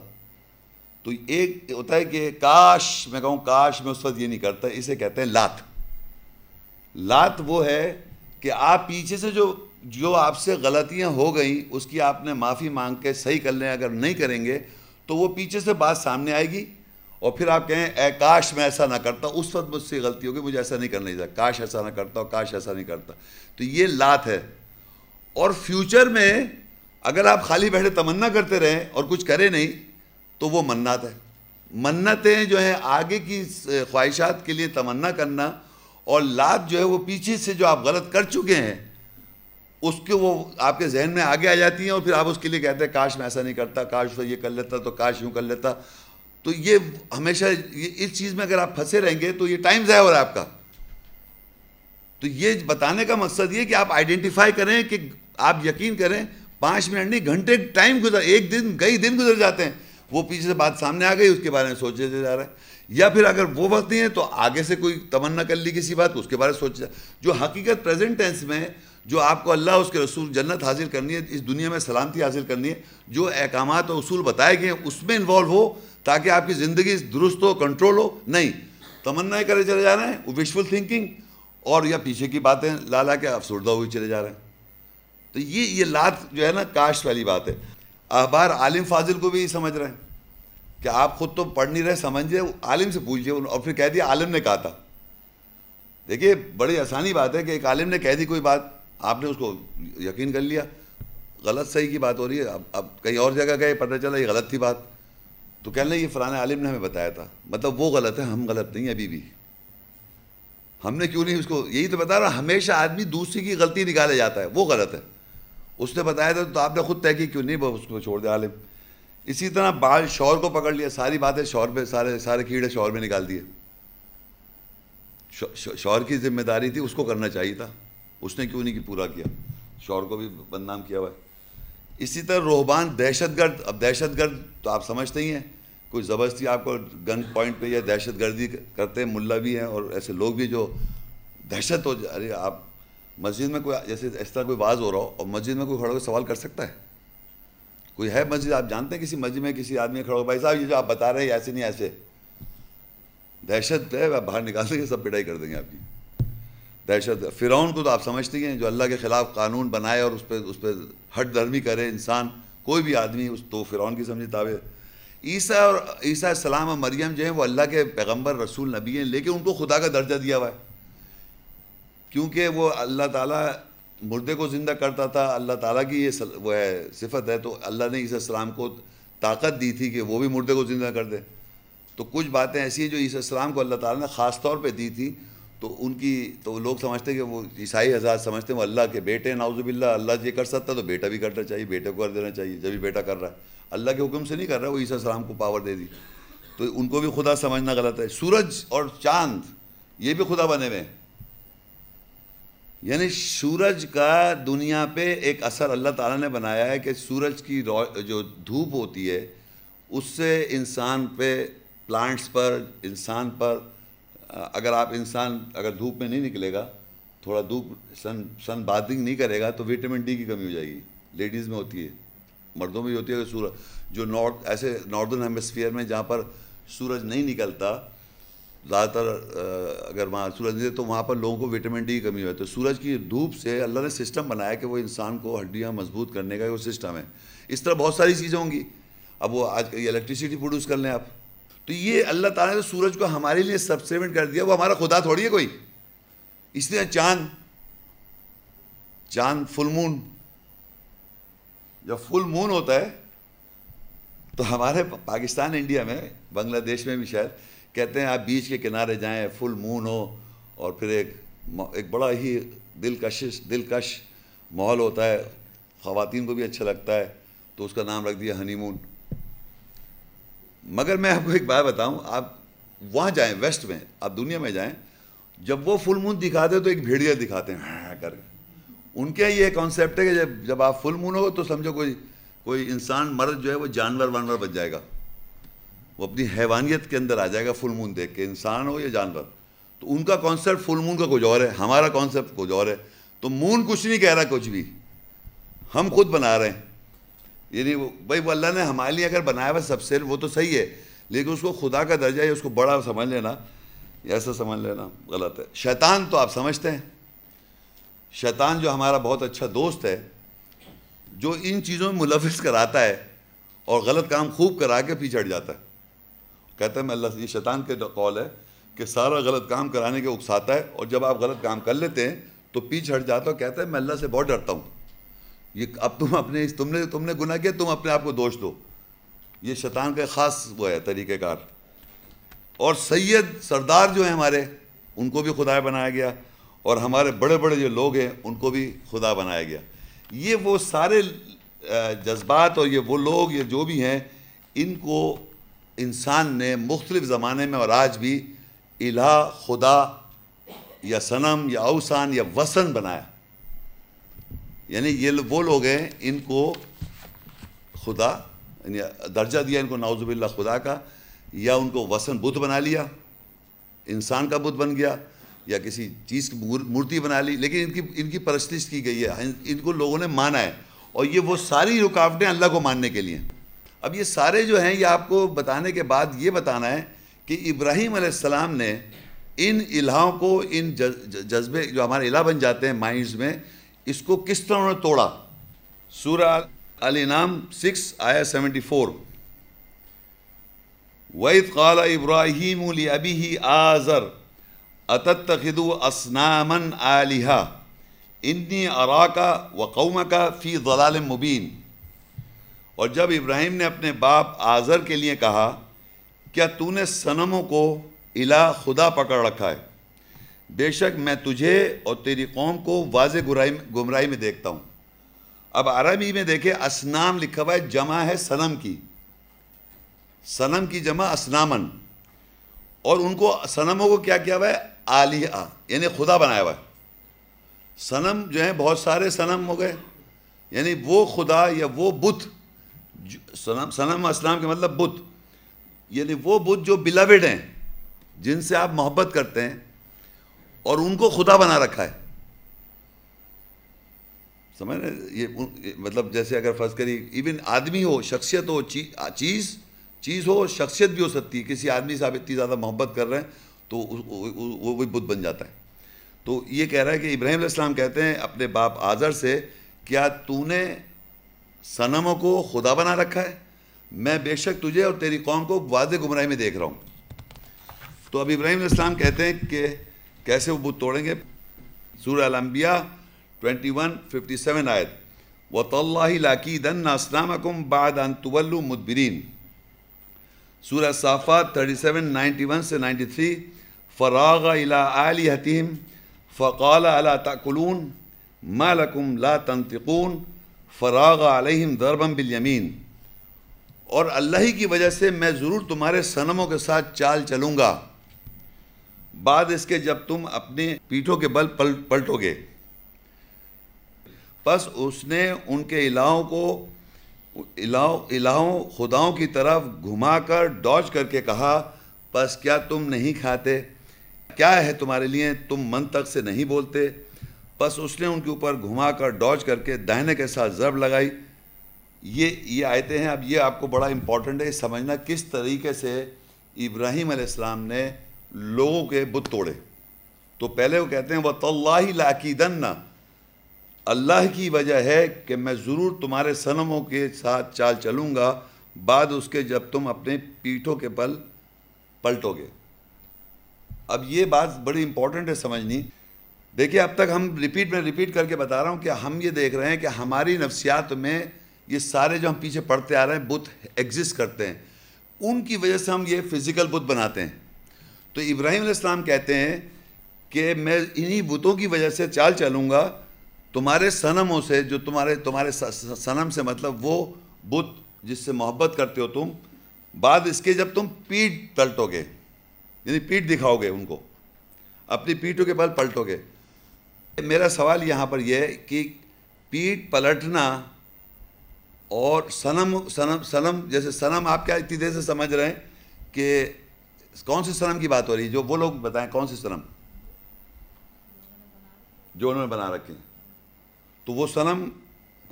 तो एक होता है कि काश मैं कहूँ काश मैं उस वक्त ये नहीं करता इसे कहते हैं लात लात वो है कि आप पीछे से जो जो आपसे गलतियां हो गई उसकी आपने माफ़ी मांग के सही कर लें अगर नहीं करेंगे तो वो पीछे से बात सामने आएगी और फिर आप कहें ए काश मैं ऐसा ना करता उस वक्त मुझसे गलती होगी मुझे ऐसा नहीं करना चाहिए काश ऐसा ना करता काश ऐसा नहीं करता तो ये लात है और फ्यूचर में अगर आप खाली बैठे तमन्ना करते रहें और कुछ करें नहीं तो वो मन्नत है मन्नतें जो है आगे की ख्वाहिशात के लिए तमन्ना करना और लाभ जो है वो पीछे से जो आप गलत कर चुके हैं उसके वो आपके जहन में आगे आ जाती हैं और फिर आप उसके लिए कहते हैं काश मैं ऐसा नहीं करता काश ये कर लेता तो काश यूँ कर लेता तो ये हमेशा ये इस चीज़ में अगर आप फंसे रहेंगे तो ये टाइम ज़ाया हो रहा है आपका तो ये बताने का मकसद ये कि आप आइडेंटिफाई करें कि आप यकीन करें पाँच मिनट नहीं घंटे टाइम गुजर एक दिन कई दिन गुजर जाते हैं वो पीछे से बात सामने आ गई उसके बारे में सोचे जा रहे हैं या फिर अगर वो वक्त नहीं है तो आगे से कोई तमन्ना कर ली किसी बात उसके बारे में सोच जो हकीकत प्रेजेंट टेंस में जो आपको अल्लाह उसके रसूल जन्नत हासिल करनी है इस दुनिया में सलामती हासिल करनी है जो अहकाम और असूल बताए गए हैं उसमें इन्वॉल्व हो ताकि आपकी ज़िंदगी दुरुस्त हो कंट्रोल हो नहीं तमन्नाएँ करे चले जा रहे हैं विशफुल थिंकिंग और या पीछे की बातें ला ला के अफसरदा हुए चले जा रहे हैं तो ये ये लात जो है ना काश्त वाली बात है अखबार आलिम फाजिल को भी समझ रहे हैं कि आप खुद तो पढ़ नहीं रहे समझिए आलिम से पूछिए और फिर कह दिया आलिम ने कहा था देखिए बड़ी आसानी बात है कि एक आलिम ने कह दी कोई बात आपने उसको यकीन कर लिया गलत सही की बात हो रही है अब अब कहीं और जगह गए पता चला ये गलत थी बात तो कह रहे ये फ़लाने आलिम ने हमें बताया था मतलब वो गलत है हम गलत नहीं अभी भी हमने क्यों नहीं उसको यही तो बता रहा हमेशा आदमी दूसरे की गलती निकाले जाता है वो गलत है उसने बताया था तो आपने खुद तय की क्यों नहीं उसको छोड़ दिया आलिम इसी तरह बाल शौर को पकड़ लिया सारी बातें शौर में सारे सारे कीड़े शौर में निकाल दिए शौर की जिम्मेदारी थी उसको करना चाहिए था उसने क्यों नहीं कि पूरा किया शौर को भी बदनाम किया हुआ है इसी तरह रोहबान दहशतगर्द अब दहशतगर्द तो आप समझते ही हैं कोई ज़बरदस्ती आपको गन पॉइंट पे या दहशतगर्दी करते हैं मुल्ला भी हैं और ऐसे लोग भी जो दहशत हो जा अरे आप मस्जिद में कोई जैसे इस तरह कोई वाज हो रहा हो और मस्जिद में कोई खड़ा होकर सवाल कर सकता है कोई है मस्जिद आप जानते हैं किसी मस्जिद में किसी आदमी खड़ा हो भाई साहब ये जो आप बता रहे हैं ऐसे नहीं ऐसे दहशत है आप बाहर निकाल देंगे सब पिटाई कर देंगे आपकी दहशत फ़िरौन को तो आप समझते हैं जो अल्लाह के ख़िलाफ़ कानून बनाए और उस पर उस पर हट धर्मी करे इंसान कोई भी आदमी उस तो फ़िरौन की समझे ताबे ईसा और ईसा सलाम और मरियम जो है वो अल्लाह के पैगम्बर रसूल नबी हैं लेकिन उनको खुदा का दर्जा दिया हुआ है क्योंकि वो अल्लाह ताला मुर्दे को ज़िंदा करता था अल्लाह ताला की ये वो है सिफत है तो अल्लाह ने ईसा को ताकत दी थी कि वो भी मुर्दे को ज़िंदा कर दे तो कुछ बातें ऐसी हैं जो ईसा को अल्लाह ताला ने ख़ास तौर पे दी थी तो उनकी तो लोग समझते हैं कि वो ईसाई आज़ाद समझते हैं वो अल्लाह के बेटे हैं नाउजुबिल्ला अल्लाह ये कर सकता तो बेटा भी करना चाहिए बेटे को कर देना चाहिए जब भी बेटा कर रहा है अल्लाह के हुक्म से नहीं कर रहा वो ईसा सलाम को पावर दे दी तो उनको भी खुदा समझना गलत है सूरज और चांद ये भी खुदा बने हुए हैं यानी सूरज का दुनिया पे एक असर अल्लाह ताला ने बनाया है कि सूरज की जो धूप होती है उससे इंसान पे प्लांट्स पर इंसान पर अगर आप इंसान अगर धूप में नहीं निकलेगा थोड़ा धूप सन सन बाथिंग नहीं करेगा तो विटामिन डी की कमी हो जाएगी लेडीज़ में होती है मर्दों में भी होती है सूरज जो नॉर्थ ऐसे नॉर्दर्न हेमस्फीयर में जहाँ पर सूरज नहीं निकलता ज़्यादातर अगर वहाँ सूरज नहीं तो वहाँ पर लोगों को विटामिन डी की कमी होती है तो सूरज की धूप से अल्लाह ने सिस्टम बनाया कि वो इंसान को हड्डियाँ मजबूत करने का वो सिस्टम है इस तरह बहुत सारी चीज़ें होंगी अब वो आज इलेक्ट्रिसिटी प्रोड्यूस कर लें आप तो ये अल्लाह ताला ने सूरज को हमारे लिए सब्सिमेंट कर दिया वो हमारा खुदा थोड़ी है कोई इसलिए चांद चांद फुल मून जब फुल मून होता है तो हमारे पाकिस्तान इंडिया में बांग्लादेश में भी शायद कहते हैं आप बीच के किनारे जाएं फुल मून हो और फिर एक एक बड़ा ही दिलकशिश दिलकश माहौल होता है ख़वातीन को भी अच्छा लगता है तो उसका नाम रख दिया हनीमून मगर मैं आपको एक बात बताऊं आप वहाँ जाएं वेस्ट में आप दुनिया में जाएं जब वो फुल मून दिखाते तो एक भेड़िया दिखाते हैं हाँ, हाँ कर उनके ये कॉन्सेप्ट है कि जब जब आप फुल मून हो तो समझो कोई कोई इंसान मर्द जो है वो जानवर वानवर बन जाएगा वो अपनी हैवानियत के अंदर आ जाएगा फुल मून देख के इंसान हो या जानवर तो उनका कॉन्सेप्ट फुल मून का कुछ और है हमारा कॉन्सेप्ट कुछ और है तो मून कुछ नहीं कह रहा कुछ भी हम खुद बना रहे हैं यानी वो भाई वो अल्लाह ने हमारे लिए अगर बनाया हुआ सबसे वो तो सही है लेकिन उसको खुदा का दर्जा या उसको बड़ा समझ लेना या ऐसा समझ लेना गलत है शैतान तो आप समझते हैं शैतान जो हमारा बहुत अच्छा दोस्त है जो इन चीज़ों में मुलविस कराता है और गलत काम खूब करा के पीछे हट जाता है कहते हैं मैं अल्लाह ये शैतान के कौल है कि सारा गलत काम कराने के उकसाता है और जब आप गलत काम कर लेते हैं तो पीछ हट जाता और कहते हैं मैं अल्लाह से बहुत डरता हूँ ये अब तुम अपने तुमने तुमने गुना किया तुम अपने आप को दोष दो ये शैतान का ख़ास वो है तरीक़ेकार और सैयद सरदार जो हैं हमारे उनको भी खुदा बनाया गया और हमारे बड़े बड़े जो लोग हैं उनको भी खुदा बनाया गया ये वो सारे जज्बात और ये वो लोग ये जो भी हैं इनको इंसान ने मुख्तलिफ़ ज़माने में और आज भी इला खुदा या सनम या अवसान या वसन बनाया यानी ये वो लोग हैं इनको खुदा दर्जा दिया इनको नाउजुबिल्ला खुदा का या उनको वसन बुत बना लिया इंसान का बुत बन गया या किसी चीज़ की मूर्ति बना ली लेकिन इनकी इनकी परस्तिश की गई है इनको लोगों ने माना है और ये वो सारी रुकावटें अल्लाह को मानने के लिए अब ये सारे जो हैं ये आपको बताने के बाद ये बताना है कि इब्राहिम सलाम ने इन इलाहों को इन जज्बे जो हमारे इलाह बन जाते हैं माइंड्स में इसको किस तरह उन्होंने तोड़ा सूरा अल इनाम सिक्स आया सेवेंटी फोर वैद काला इब्राहिम अबी ही आज़र अतु असनामन आलिहा इन्नी अराका व कौम का फ़ी जलाल मुबीन और जब इब्राहिम ने अपने बाप आज़र के लिए कहा क्या तूने सनमों को इला खुदा पकड़ रखा है बेशक मैं तुझे और तेरी कौम को वाज गुराई गुमराही में देखता हूँ अब अरबी में देखे असनाम लिखा हुआ है जमा है सनम की सनम की जमा असनामन और उनको सनमों को क्या किया हुआ है आलिया यानी खुदा बनाया हुआ है सनम जो है बहुत सारे सनम हो गए यानी वो खुदा या वो बुत सनम सनम के मतलब बुद्ध यानी वो बुद्ध जो बिलावेड हैं जिनसे आप मोहब्बत करते हैं और उनको खुदा बना रखा है समझ रहे ये, मतलब जैसे अगर फर्ज करी इवन आदमी हो शख्सियत हो ची, चीज़ चीज़ हो शख्सियत भी हो सकती है किसी आदमी से आप इतनी ज़्यादा मोहब्बत कर रहे हैं तो वो भी बुद्ध बन जाता है तो ये कह रहा है कि इब्राहिम इस्लाम कहते हैं अपने बाप आज़र से क्या तूने सनमों को खुदा बना रखा है मैं बेशक तुझे और तेरी कौम को वाज गुमराही में देख रहा हूँ तो अब इब्राहिम इस्लाम कहते हैं कि कैसे वो बुत तोड़ेंगे सूर्य अलम्बिया ट्वेंटी वन फिफ्टी सेवन आयत व नास्लाम असलामकुम बाद अंतवल्लु मुदबरीन सूर साफ़ा थर्टी सेवन नाइन्टी वन से नाइन्टी थ्री फ़राग अला आली हतीम फ़ाल अला तकलून मलकुम ला तंतिकून फ़राग अलहम दरबम बिलयमीन और अल्लाह की वजह से मैं ज़रूर तुम्हारे सनमों के साथ चाल चलूँगा बाद इसके जब तुम अपने पीठों के बल पल पलटोगे बस उसने उनके इलाहों को इलाओ इलाहों खुदाओं की तरफ घुमा कर डॉज करके कहा बस क्या तुम नहीं खाते क्या है तुम्हारे लिए तुम मन तक से नहीं बोलते बस उसने उनके ऊपर घुमाकर डॉज करके दाहिने के साथ ज़रब लगाई ये ये आयतें हैं अब ये आपको बड़ा इम्पॉर्टेंट है समझना किस तरीके से इब्राहिम आसमाम ने लोगों के बुत तोड़े तो पहले वो कहते हैं वतल्ला लाकीदन्ना अल्लाह की वजह है कि मैं ज़रूर तुम्हारे सनमों के साथ चाल चलूँगा बाद उसके जब तुम अपने पीठों के पल पलटोगे अब ये बात बड़ी इम्पॉर्टेंट है समझनी देखिए अब तक हम रिपीट में रिपीट करके बता रहा हूँ कि हम ये देख रहे हैं कि हमारी नफ्सियात में ये सारे जो हम पीछे पढ़ते आ रहे हैं बुत एग्जिस्ट करते हैं उनकी वजह से हम ये फिज़िकल बुत बनाते हैं तो इब्राहिम इस्लाम कहते हैं कि मैं इन्हीं बुतों की वजह से चाल चलूँगा तुम्हारे सनमों से जो तुम्हारे तुम्हारे सनम से मतलब वो बुत जिससे मोहब्बत करते हो तुम बाद इसके जब तुम पीठ पलटोगे यानी पीठ दिखाओगे उनको अपनी पीठों के बल पलटोगे मेरा सवाल यहाँ पर यह है कि पीठ पलटना और सनम सनम सनम जैसे सनम आप क्या इतनी देर से समझ रहे हैं कि कौन सी सनम की बात हो रही है जो वो लोग बताएं कौन सी सनम जो उन्होंने बना रखे हैं तो वो सनम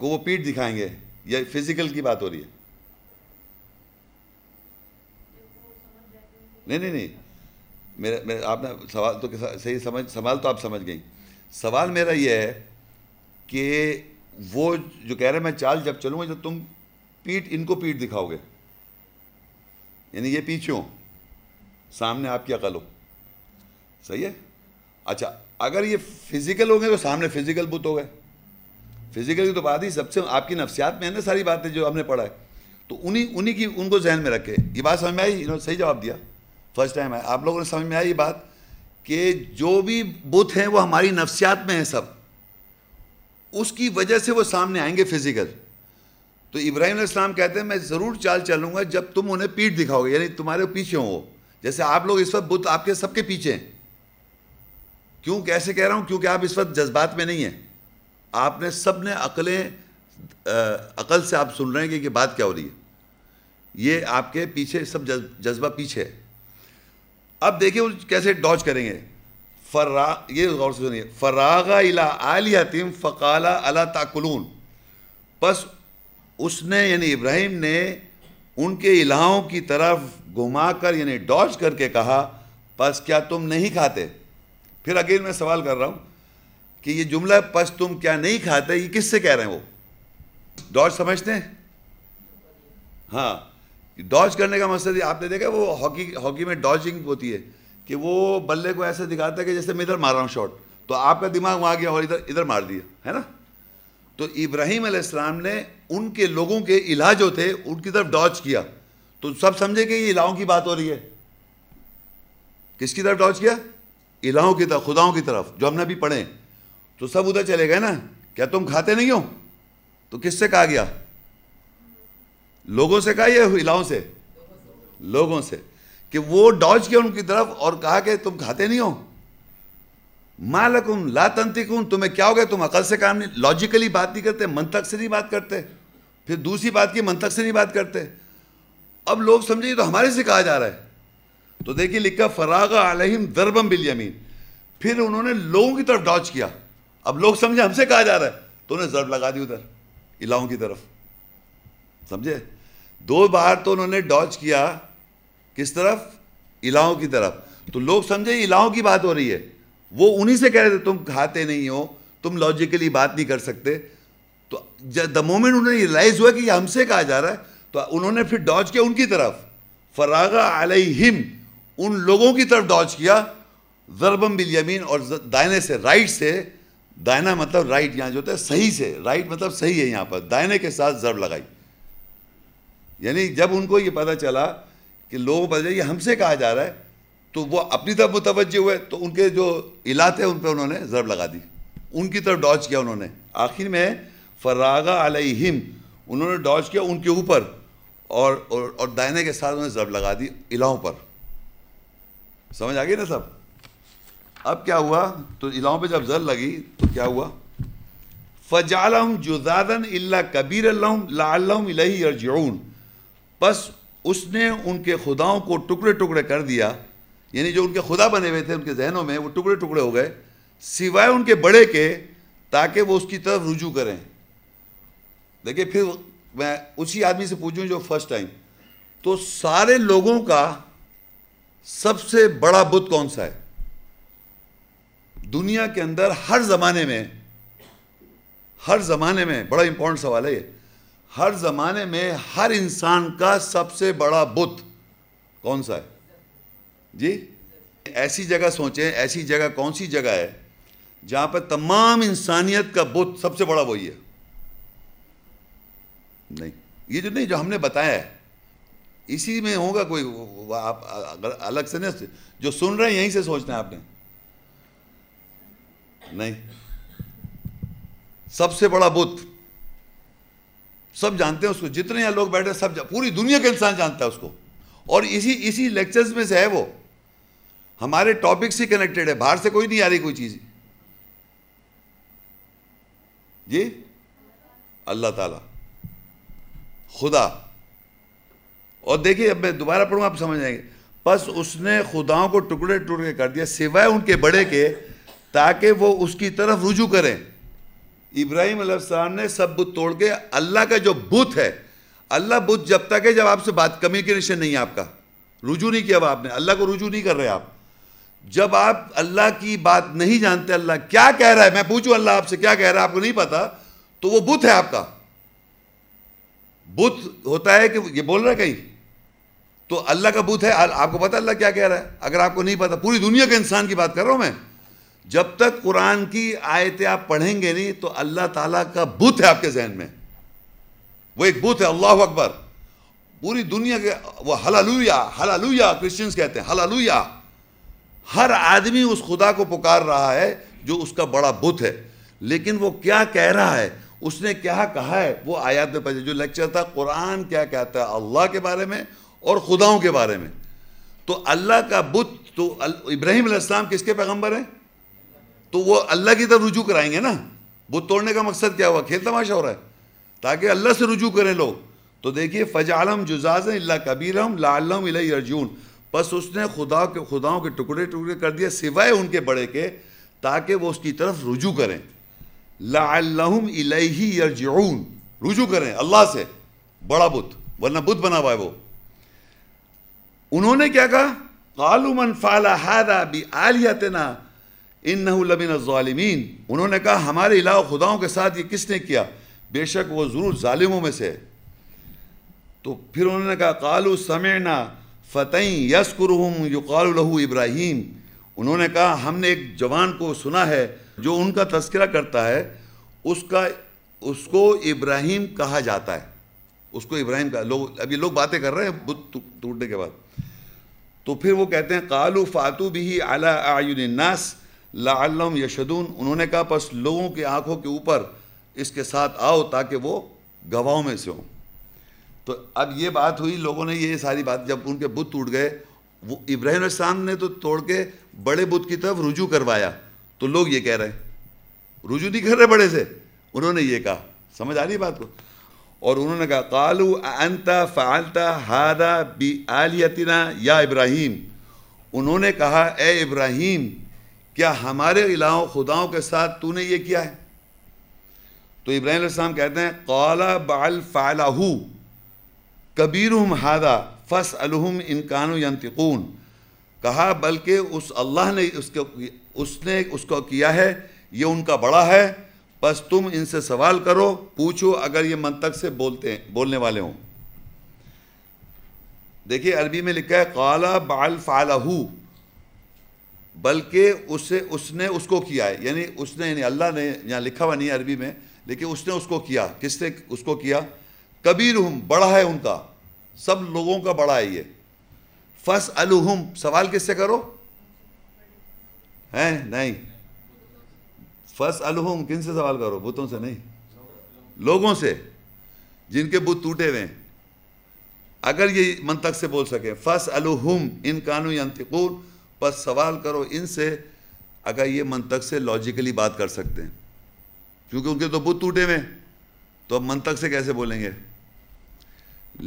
को वो पीठ दिखाएंगे या फिजिकल की बात हो रही है नहीं नहीं नहीं मेरे मेरे आपने सवाल तो सही समझ सवाल तो आप समझ गई सवाल मेरा यह है कि वो जो कह रहे मैं चाल जब चलूंगा जब तुम पीठ इनको पीठ दिखाओगे यानी ये पीछे हो सामने आपकी अकल हो सही है अच्छा अगर ये फिजिकल हो गए तो सामने फिजिकल बुत हो गए फिजिकल की तो बात ही सबसे आपकी नफ्सियात में है ना सारी बातें जो हमने पढ़ा है तो उन्हीं उन्हीं की उनको जहन में रखे ये बात समझ में आई इन्होंने सही जवाब दिया फर्स्ट टाइम है आप लोगों ने समझ में आई ये बात कि जो भी बुत हैं वो हमारी नफ्सियात में हैं सब उसकी वजह से वो सामने आएंगे फिजिकल तो इब्राहिम इस्लाम कहते हैं मैं ज़रूर चाल चलूँगा जब तुम उन्हें पीठ दिखाओगे यानी तुम्हारे पीछे हो जैसे आप लोग इस वक्त बुत आपके सबके पीछे हैं क्यों कैसे कह रहा हूँ क्योंकि आप इस वक्त जज्बात में नहीं हैं आपने सब ने अकलें अकल से आप सुन रहे हैं कि, कि बात क्या हो रही है ये आपके पीछे सब जज्बा पीछे है अब देखिए उस कैसे डॉज करेंगे फर्रा ये गौर से सुनिए फरागा इला आलियातिम फ़काला अला ताकुलून बस उसने यानी इब्राहिम ने उनके इलाहों की तरफ घुमाकर यानी डॉज करके कहा बस क्या तुम नहीं खाते फिर अगेन मैं सवाल कर रहा हूँ कि ये जुमला बस तुम क्या नहीं खाते ये किससे कह रहे हैं वो डॉज समझते हैं हाँ डॉज करने का मकसद आपने देखा वो हॉकी हॉकी में डॉजिंग होती है कि वो बल्ले को ऐसे दिखाता है कि जैसे मैं इधर मार रहा हूँ शॉट तो आपका दिमाग वहाँ गया और इधर इधर मार दिया है ना तो इब्राहिम अलैहिस्सलाम ने उनके लोगों के इलाज जो थे उनकी तरफ डॉज किया तो सब समझे कि ये इलाहों की बात हो रही है किसकी तरफ डॉज किया इलाहों की तरफ खुदाओं की तरफ जो हमने अभी पढ़े तो सब उधर चले गए ना क्या तुम खाते नहीं हो तो किससे कहा गया लोगों से कहा या हिलाओं से लोगों से कि वो डॉज किया उनकी तरफ और कहा कि तुम खाते नहीं हो मालकुम ला हूं तुम्हें क्या हो गया तुम अकल से काम नहीं लॉजिकली बात नहीं करते मंतक से नहीं बात करते फिर दूसरी बात की मंतक से नहीं बात करते अब लोग समझे तो हमारे से कहा जा रहा है तो देखिए लिखा फराग आलिम दरबम बिल यमीन फिर उन्होंने लोगों की तरफ डॉच किया अब लोग समझे हमसे कहा जा रहा है तो उन्हें जरब लगा दी उधर इलाओं की तरफ समझे दो बार तो उन्होंने डॉज किया किस तरफ इलाहों की तरफ तो लोग समझे इलाहों की बात हो रही है वो उन्हीं से कह रहे थे तुम खाते नहीं हो तुम लॉजिकली बात नहीं कर सकते तो द मोमेंट उन्हें रियलाइज हुआ कि ये हमसे कहा जा रहा है तो उन्होंने फिर डॉज किया उनकी तरफ फरागा अलहिम उन लोगों की तरफ डॉज किया जरबम बिल यमीन और दायने से राइट से दायना मतलब राइट यहाँ जो होता है सही से राइट मतलब सही है यहाँ पर दायने के साथ जरब लगाई यानी जब उनको ये पता चला कि लोगों को पता ये हमसे कहा जा रहा है तो वो अपनी तरफ मुतवज हुए तो उनके जो है उन पर उन्होंने ज़रब लगा दी उनकी तरफ डॉच किया उन्होंने आखिर में फरागा अलहिम उन्होंने डॉच किया उनके ऊपर और, और और दायने के साथ उन्होंने ज़रब लगा दी इलाहों पर समझ आ गई ना सब अब क्या हुआ तो इलाहों पे जब जर लगी तो क्या हुआ फजालम जुजादन इल्ला कबीर लाम लाम इलही अर्जून बस उसने उनके खुदाओं को टुकड़े टुकड़े कर दिया यानी जो उनके खुदा बने हुए थे उनके जहनों में वो टुकड़े टुकड़े हो गए सिवाय उनके बड़े के ताकि वो उसकी तरफ रुजू करें देखिए फिर मैं उसी आदमी से पूछूं जो फर्स्ट टाइम तो सारे लोगों का सबसे बड़ा बुत कौन सा है दुनिया के अंदर हर ज़माने में हर ज़माने में बड़ा इंपॉर्टेंट सवाल है ये हर ज़माने में हर इंसान का सबसे बड़ा बुत कौन सा है जी ऐसी जगह सोचें ऐसी जगह कौन सी जगह है जहां पर तमाम इंसानियत का बुत सबसे बड़ा वही है नहीं ये जो नहीं जो हमने बताया है इसी में होगा कोई आप अगर अलग से नहीं जो सुन रहे हैं यहीं से सोचना हैं आपने नहीं सबसे बड़ा बुत सब जानते हैं उसको जितने यहाँ लोग बैठे सब पूरी दुनिया का इंसान जानता है उसको और इसी इसी लेक्चर्स में से है वो हमारे टॉपिक से कनेक्टेड है बाहर से कोई नहीं आ रही कोई चीज़ जी अल्लाह ताला खुदा और देखिए अब मैं दोबारा पढ़ूंगा आप समझ जाएंगे बस उसने खुदाओं को टुकड़े टुकड़े कर दिया सिवाय उनके बड़े के ताकि वो उसकी तरफ रुजू करें इब्राहिम अलैहिस्सलाम ने सब बुत तोड़ के अल्लाह का जो बुत है अल्लाह बुत जब तक है जब आपसे बात कम्युनिकेशन नहीं है आपका रुजू नहीं किया आपने अल्लाह को रुजू नहीं कर रहे आप जब आप अल्लाह की बात नहीं जानते अल्लाह क्या कह रहा है मैं पूछूं अल्लाह आपसे क्या कह रहा है आपको नहीं पता तो वो बुत है आपका बुत होता है कि ये बोल रहा है कहीं तो अल्लाह का बुत है आपको पता अल्लाह क्या कह रहा है अगर आपको नहीं पता पूरी दुनिया के इंसान की बात कर रहा हूँ मैं जब तक कुरान की आयतें आप पढ़ेंगे नहीं तो अल्लाह ताला का बुत है आपके जहन में वो एक बुत है अल्लाह अकबर पूरी दुनिया के वो हलालूया हलालुया क्रिश्चियंस कहते हैं हलालुया हर आदमी उस खुदा को पुकार रहा है जो उसका बड़ा बुत है लेकिन वो क्या कह रहा है उसने क्या कहा है वो आयात में पहले जो लेक्चर था कुरान क्या कहता है अल्लाह के बारे में और खुदाओं के बारे में तो अल्लाह का बुत तो इब्राहिम किसके पैगंबर हैं तो वो अल्लाह की तरफ रुजू कराएंगे ना बुत तोड़ने का मकसद क्या हुआ खेल तमाशा हो रहा है ताकि अल्लाह से रुजू करें लोग तो देखिए फ़जालम जुजाजन अल्ला कबीरम लालम अर्जुन बस उसने खुदा के खुदाओं के टुकड़े टुकड़े कर दिया सिवाय उनके बड़े के ताकि वो उसकी तरफ रुजू करें लाम इलही अर्जून रुजू करें अल्लाह से बड़ा बुत वरना बुत बना हुआ है वो उन्होंने क्या कहा कालू फाला हादा इन नबिन ालमीन उन्होंने कहा हमारे इलाह खुदाओं के साथ ये किसने किया बेशक वो ज़रूर ालिमों में से है तो फिर उन्होंने कहा कालू समेना फ़तें यसकुरहम युकालहू इब्राहिम उन्होंने कहा हमने एक जवान को सुना है जो उनका तस्करा करता है उसका उसको इब्राहिम कहा जाता है उसको इब्राहिम का लोग अभी लोग बातें कर रहे हैं बुद्ध टूटने के बाद तो फिर वो कहते हैं कालू फातू भी अला आयुनास लाम यशदून उन्होंने कहा बस लोगों की आंखों के ऊपर इसके साथ आओ ताकि वो गवाहों में से हों तो अब ये बात हुई लोगों ने ये सारी बात जब उनके बुत टूट गए वो इब्राहिम इस्लाम ने तो तोड़ के बड़े बुत की तरफ रुजू करवाया तो लोग ये कह रहे हैं रुजू नहीं कर रहे बड़े से उन्होंने ये कहा समझ आ रही बात को और उन्होंने कहा कालू अंता फ़ालता हादा बी आलियतना या इब्राहिम उन्होंने कहा ए इब्राहिम क्या हमारे इलाहों खुदाओं के साथ तूने ये किया है तो इब्राहिम कहते हैं कौला बाल फ़ालाहू कबीर हादा फस अलहम इनकान यंतिकून कहा बल्कि उस अल्लाह ने उसके उसने उसको किया है ये उनका बड़ा है बस तुम इनसे सवाल करो पूछो अगर ये मंतक से बोलते बोलने वाले हों देखिए अरबी में लिखा है काला बाल फालाहू बल्कि उसे उसने उसको किया है यानी उसने यानी अल्लाह ने यहाँ लिखा हुआ नहीं अरबी में लेकिन उसने उसको किया किसने उसको किया कबीर हम बड़ा है उनका सब लोगों का बड़ा है ये फस अलहम सवाल किससे करो हैं नहीं फस अलहम किन से सवाल करो बुतों से नहीं लोगों से जिनके बुत टूटे हुए अगर ये मंतक से बोल सकें फस अलहम इन कानून अंतिकून बस सवाल करो इनसे अगर ये मंतक से लॉजिकली बात कर सकते हैं क्योंकि उनके तो बुद्ध टूटे हुए तो अब मंतक से कैसे बोलेंगे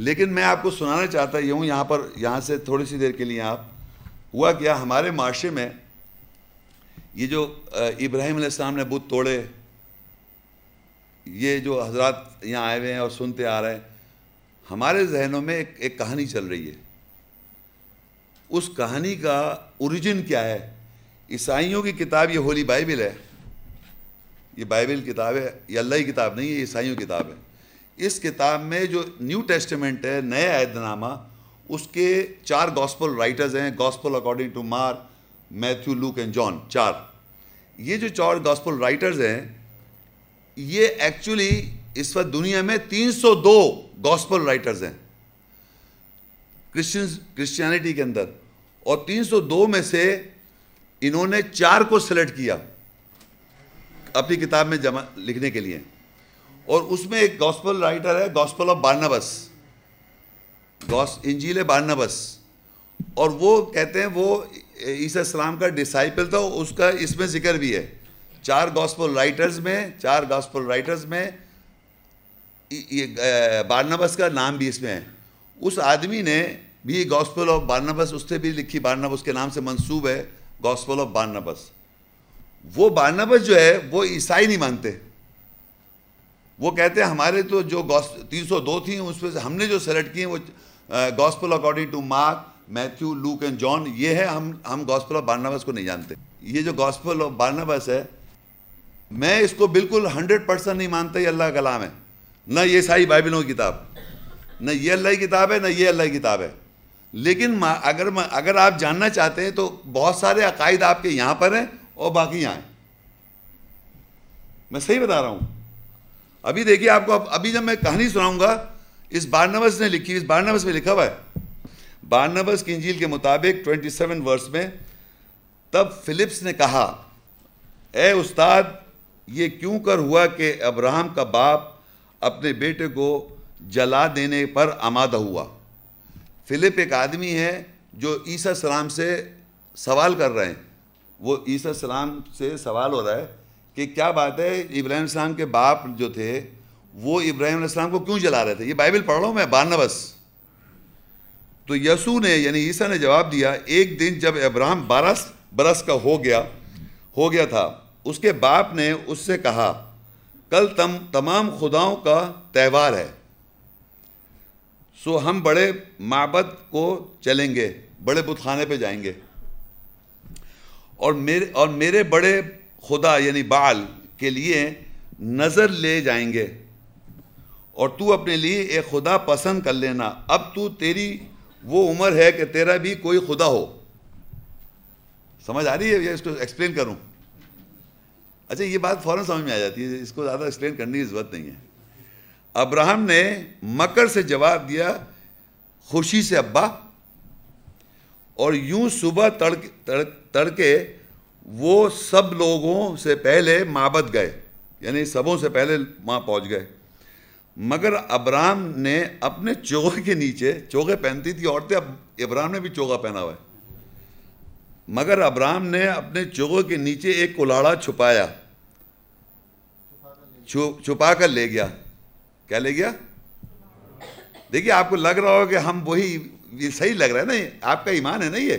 लेकिन मैं आपको सुनाना चाहता यूँ यहाँ पर यहाँ से थोड़ी सी देर के लिए आप हुआ क्या हमारे माशरे में ये जो इब्राहिम इस्लाम ने बुद्ध तोड़े ये जो हजरत यहाँ आए हुए हैं और सुनते आ रहे हैं हमारे जहनों में एक, एक कहानी चल रही है उस कहानी का ओरिजिन क्या है ईसाइयों की किताब ये होली बाइबिल है ये बाइबिल किताब है ये अल्लाह की किताब नहीं है ईसाइयों की किताब है इस किताब में जो न्यू टेस्टमेंट है नए आयदनामा उसके चार गॉस्पल राइटर्स हैं gospel according to Mark Matthew Luke and John चार ये जो चार गॉस्पल राइटर्स हैं ये एक्चुअली इस वक्त दुनिया में 302 गॉस्पल राइटर्स हैं क्रिश्चियंस क्रिश्चियनिटी के अंदर और 302 में से इन्होंने चार को सेलेक्ट किया अपनी किताब में जमा लिखने के लिए और उसमें एक गॉस्पल राइटर है गॉस्पल ऑफ बारनाबस गॉस इंजील बारनाबस और वो कहते हैं वो ईसा सलाम का डिसाइपल था उसका इसमें जिक्र भी है चार गॉस्पल राइटर्स में चार गॉस्पल राइटर्स में ये बारनाबस का नाम भी इसमें है उस आदमी ने भी गॉस्पल ऑफ बारनाबस उससे भी लिखी बारनाबस के नाम से मंसूब है गॉस्पल ऑफ बारनाबस वो बारनाबस जो है वो ईसाई नहीं मानते वो कहते हैं हमारे तो जो तीन सौ दो थी उसमें से हमने जो सेलेक्ट किए वो gospel according to Mark Matthew Luke and John ये है हम हम गॉस्पल ऑफ बारनाबस को नहीं जानते ये जो गॉस्पल ऑफ बारनाबस है मैं इसको बिल्कुल हंड्रेड परसेंट नहीं मानता ये अल्लाह कलाम है ना ये ईसाई बाइबिलों की किताब ना ये अल्लाह की किताब है ना ये अल्लाह की किताब है लेकिन अगर अगर आप जानना चाहते हैं तो बहुत सारे अकायद आपके यहाँ पर हैं और बाकी यहाँ हैं मैं सही बता रहा हूँ अभी देखिए आपको अभी जब मैं कहानी सुनाऊंगा इस बारनबस ने लिखी इस बारनबस में लिखा हुआ है बारनबस की इंजील के मुताबिक 27 वर्ष में तब फिलिप्स ने कहा ए उस्ताद ये क्यों कर हुआ कि अब्राहम का बाप अपने बेटे को जला देने पर आमादा हुआ फिलिप एक आदमी है जो ईसा सलाम से सवाल कर रहे हैं वो ईसा सलाम से सवाल हो रहा है कि क्या बात है इब्राहिम सलाम के बाप जो थे वो इब्राहिम सलाम को क्यों जला रहे थे ये बाइबल पढ़ रहा हूँ मैं बानबस तो यसू ने यानी ईसा ने जवाब दिया एक दिन जब इब्राहम बारह बरस का हो गया हो गया था उसके बाप ने उससे कहा कल तम तमाम खुदाओं का त्यौहार है सो हम बड़े माबद को चलेंगे बड़े बुतखाने पे जाएंगे और मेरे और मेरे बड़े खुदा यानी बाल के लिए नज़र ले जाएंगे और तू अपने लिए एक खुदा पसंद कर लेना अब तू तेरी वो उम्र है कि तेरा भी कोई खुदा हो समझ आ रही है या इसको एक्सप्लेन करूं अच्छा ये बात फ़ौरन समझ में आ जाती है इसको ज़्यादा एक्सप्लेन करने की ज़रूरत नहीं है अब्राहम ने मकर से जवाब दिया खुशी से अब्बा और यूं सुबह तड़के तड़, तड़के वो सब लोगों से पहले माबद गए यानी सबों से पहले वहाँ पहुँच गए मगर अब्राम ने अपने चोगे के नीचे चोगे पहनती थी औरतें अब इब्राहम ने भी चोगा पहना हुआ है मगर अब्राहम ने अपने चोगे के नीचे एक कुल्हाड़ा छुपाया छुपा कर ले गया क्या ले गया देखिए आपको लग रहा हो कि हम वही ये सही लग रहा है ना आपका ईमान है ना ये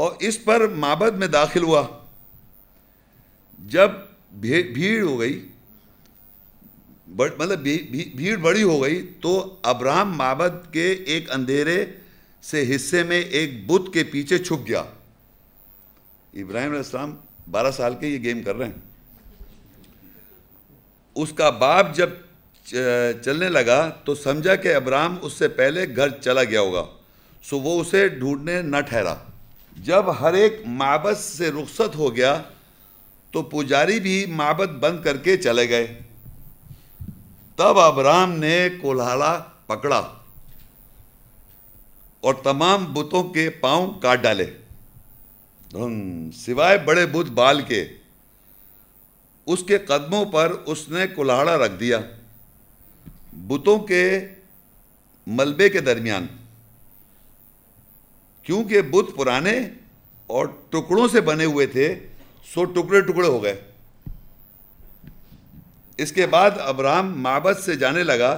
और इस पर माबद में दाखिल हुआ जब भी, भीड़ हो गई बड़, मतलब भी, भी, भीड़ बड़ी हो गई तो अब्राहम माबद के एक अंधेरे से हिस्से में एक बुत के पीछे छुप गया इब्राहिम बारह साल के ये गेम कर रहे हैं उसका बाप जब चलने लगा तो समझा कि अब्राम उससे पहले घर चला गया होगा सो वो उसे ढूंढने न ठहरा जब हर एक माबद से रुखसत हो गया तो पुजारी भी माबद बंद करके चले गए तब अब्राम ने कोल्हाड़ा पकड़ा और तमाम बुतों के पांव काट डाले सिवाय बड़े बुत बाल के उसके कदमों पर उसने कुल्हाड़ा रख दिया बुतों के मलबे के दरमियान क्योंकि बुत पुराने और टुकड़ों से बने हुए थे सो टुकड़े टुकड़े हो गए इसके बाद अब्राहम माबद से जाने लगा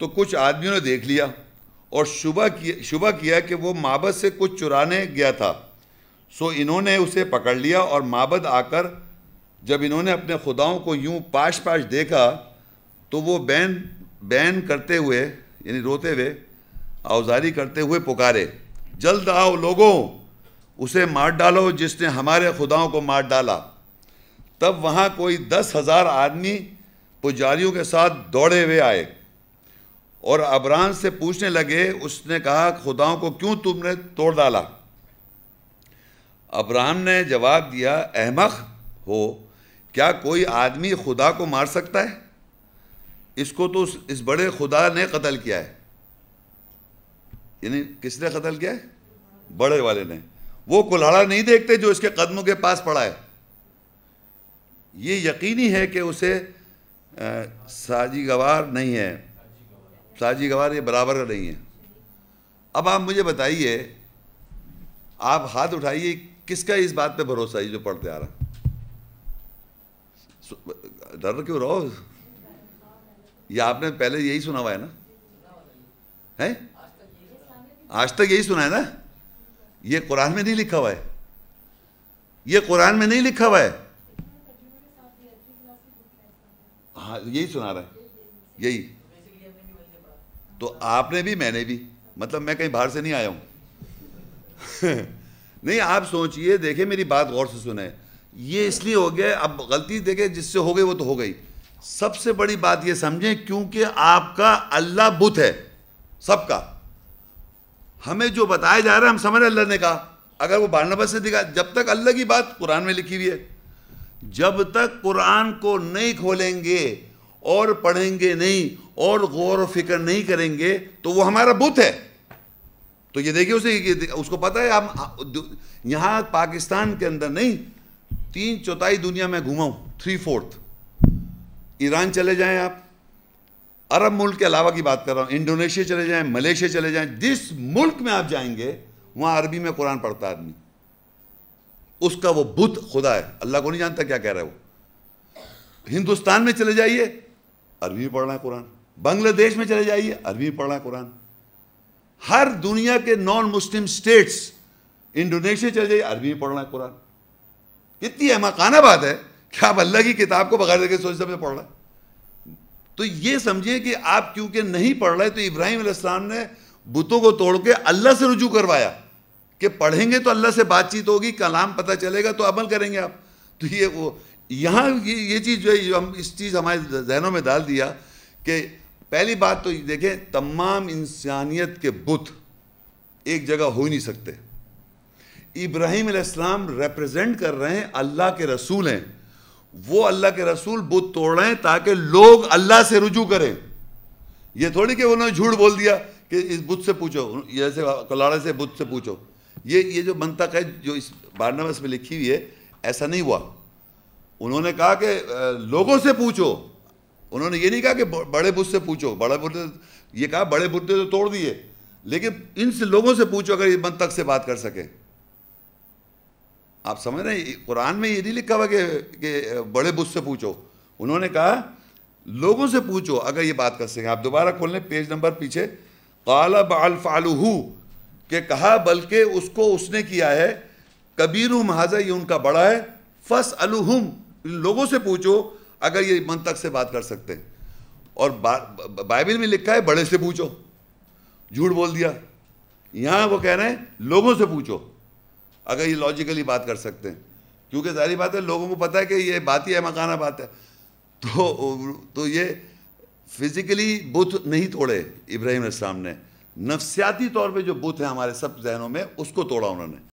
तो कुछ आदमियों ने देख लिया और शुबा किया शुबा किया कि वो माबद से कुछ चुराने गया था सो इन्होंने उसे पकड़ लिया और माबद आकर जब इन्होंने अपने खुदाओं को यूं पाश पाश देखा तो वो बैन बैन करते हुए यानी रोते हुए आवजारी करते हुए पुकारे जल्द आओ लोगों उसे मार डालो जिसने हमारे खुदाओं को मार डाला तब वहाँ कोई दस हज़ार आदमी पुजारियों के साथ दौड़े हुए आए और अबरान से पूछने लगे उसने कहा खुदाओं को क्यों तुमने तोड़ डाला अबरान ने जवाब दिया अहमक हो क्या कोई आदमी खुदा को मार सकता है इसको तो उस इस बड़े खुदा ने कत्ल किया है यानी किसने कत्ल किया है बड़े वाले ने वो कुल्हाड़ा नहीं देखते जो इसके कदमों के पास पड़ा है ये यकीनी है कि उसे आ, साजी गवार नहीं है साजी गवार ये बराबर का नहीं है अब आप मुझे बताइए आप हाथ उठाइए किसका इस बात पे भरोसा है जो पढ़ते आ रहा डर क्यों रहो ये आपने पहले यही सुना हुआ है ना है आज तक यही सुना है ना ये कुरान में नहीं लिखा हुआ है ये कुरान में नहीं लिखा हुआ है हाँ यही सुना रहा है यही तो आपने भी मैंने भी मतलब मैं कहीं बाहर से नहीं आया हूं <laughs> नहीं आप सोचिए देखिए मेरी बात गौर से सुने ये इसलिए हो गया अब गलती देखे जिससे हो गई वो तो हो गई सबसे बड़ी बात ये समझें क्योंकि आपका अल्लाह बुत है सबका हमें जो बताया जा रहा है हम समझ अल्लाह ने कहा अगर वो बारनबस से दिखा जब तक अल्लाह की बात कुरान में लिखी हुई है जब तक कुरान को नहीं खोलेंगे और पढ़ेंगे नहीं और गौर फिक्र नहीं करेंगे तो वो हमारा बुत है तो ये देखिए उसे उसको पता है हम यहाँ पाकिस्तान के अंदर नहीं तीन चौथाई दुनिया में घूमा हूँ थ्री फोर्थ ईरान चले जाएं आप अरब मुल्क के अलावा की बात कर रहा हूँ इंडोनेशिया चले जाएं मलेशिया चले जाएं जिस मुल्क में आप जाएंगे वहाँ अरबी में कुरान पढ़ता आदमी उसका वो बुद्ध खुदा है अल्लाह को नहीं जानता क्या कह रहा है वो हिंदुस्तान में चले जाइए अरबी में पढ़ रहा है कुरान बांग्लादेश में चले जाइए अरबी में पढ़ रहा है कुरान हर दुनिया के नॉन मुस्लिम स्टेट्स इंडोनेशिया चले जाइए अरबी में पढ़ रहा है कुरान कितनी अहमकाना बात है कि आप अल्लाह की किताब को बगैर देखे सोच समझ पढ़ रहे तो ये समझिए कि आप क्योंकि नहीं पढ़ रहे तो इब्राहिम अलैहिस्सलाम ने बुतों को तोड़ के अल्लाह से रुजू करवाया कि पढ़ेंगे तो अल्लाह से बातचीत होगी कलाम पता चलेगा तो अमल करेंगे आप तो ये वो यहाँ ये ये चीज़ जो है हम इस चीज़ हमारे जहनों में डाल दिया कि पहली बात तो देखें तमाम इंसानियत के बुत एक जगह हो ही नहीं सकते इब्राहिम इस्लाम रिप्रेजेंट कर रहे हैं अल्लाह के रसूल हैं वो अल्लाह के रसूल बुत तोड़ रहे हैं ताकि लोग अल्लाह से रुजू करें ये थोड़ी कि उन्होंने झूठ बोल दिया कि इस बुत से पूछो जैसे कलाड़े से बुत से पूछो ये ये जो मंतक है जो इस बारनावस में लिखी हुई है ऐसा नहीं हुआ उन्होंने कहा कि लोगों से पूछो उन्होंने ये नहीं कहा कि बड़े बुत से पूछो बड़े बुद्ध ये कहा बड़े बुद्ध तो तोड़ दिए लेकिन से लोगों से पूछो अगर ये मंतक से बात कर सकें आप समझ रहे हैं कुरान में ये नहीं लिखा हुआ कि, कि बड़े बुद्ध से पूछो उन्होंने कहा लोगों से पूछो अगर ये बात कर सकें आप दोबारा खोल लें पेज नंबर पीछे काला बाल फालूहू के कहा बल्कि उसको उसने किया है कबीरू महाजा ये उनका बड़ा है फस अलूहम लोगों से पूछो अगर ये मन तक से बात कर सकते हैं और बा, बाइबल में लिखा है बड़े से पूछो झूठ बोल दिया यहाँ वो कह रहे हैं लोगों से पूछो अगर ये लॉजिकली बात कर सकते हैं क्योंकि सारी बात है लोगों को पता है कि ये बात ही है मकाना बात है तो तो ये फिज़िकली बुथ नहीं तोड़े इब्राहिम इस्लाम ने नफ्सियाती तौर पे जो बुथ है हमारे सब जहनों में उसको तोड़ा उन्होंने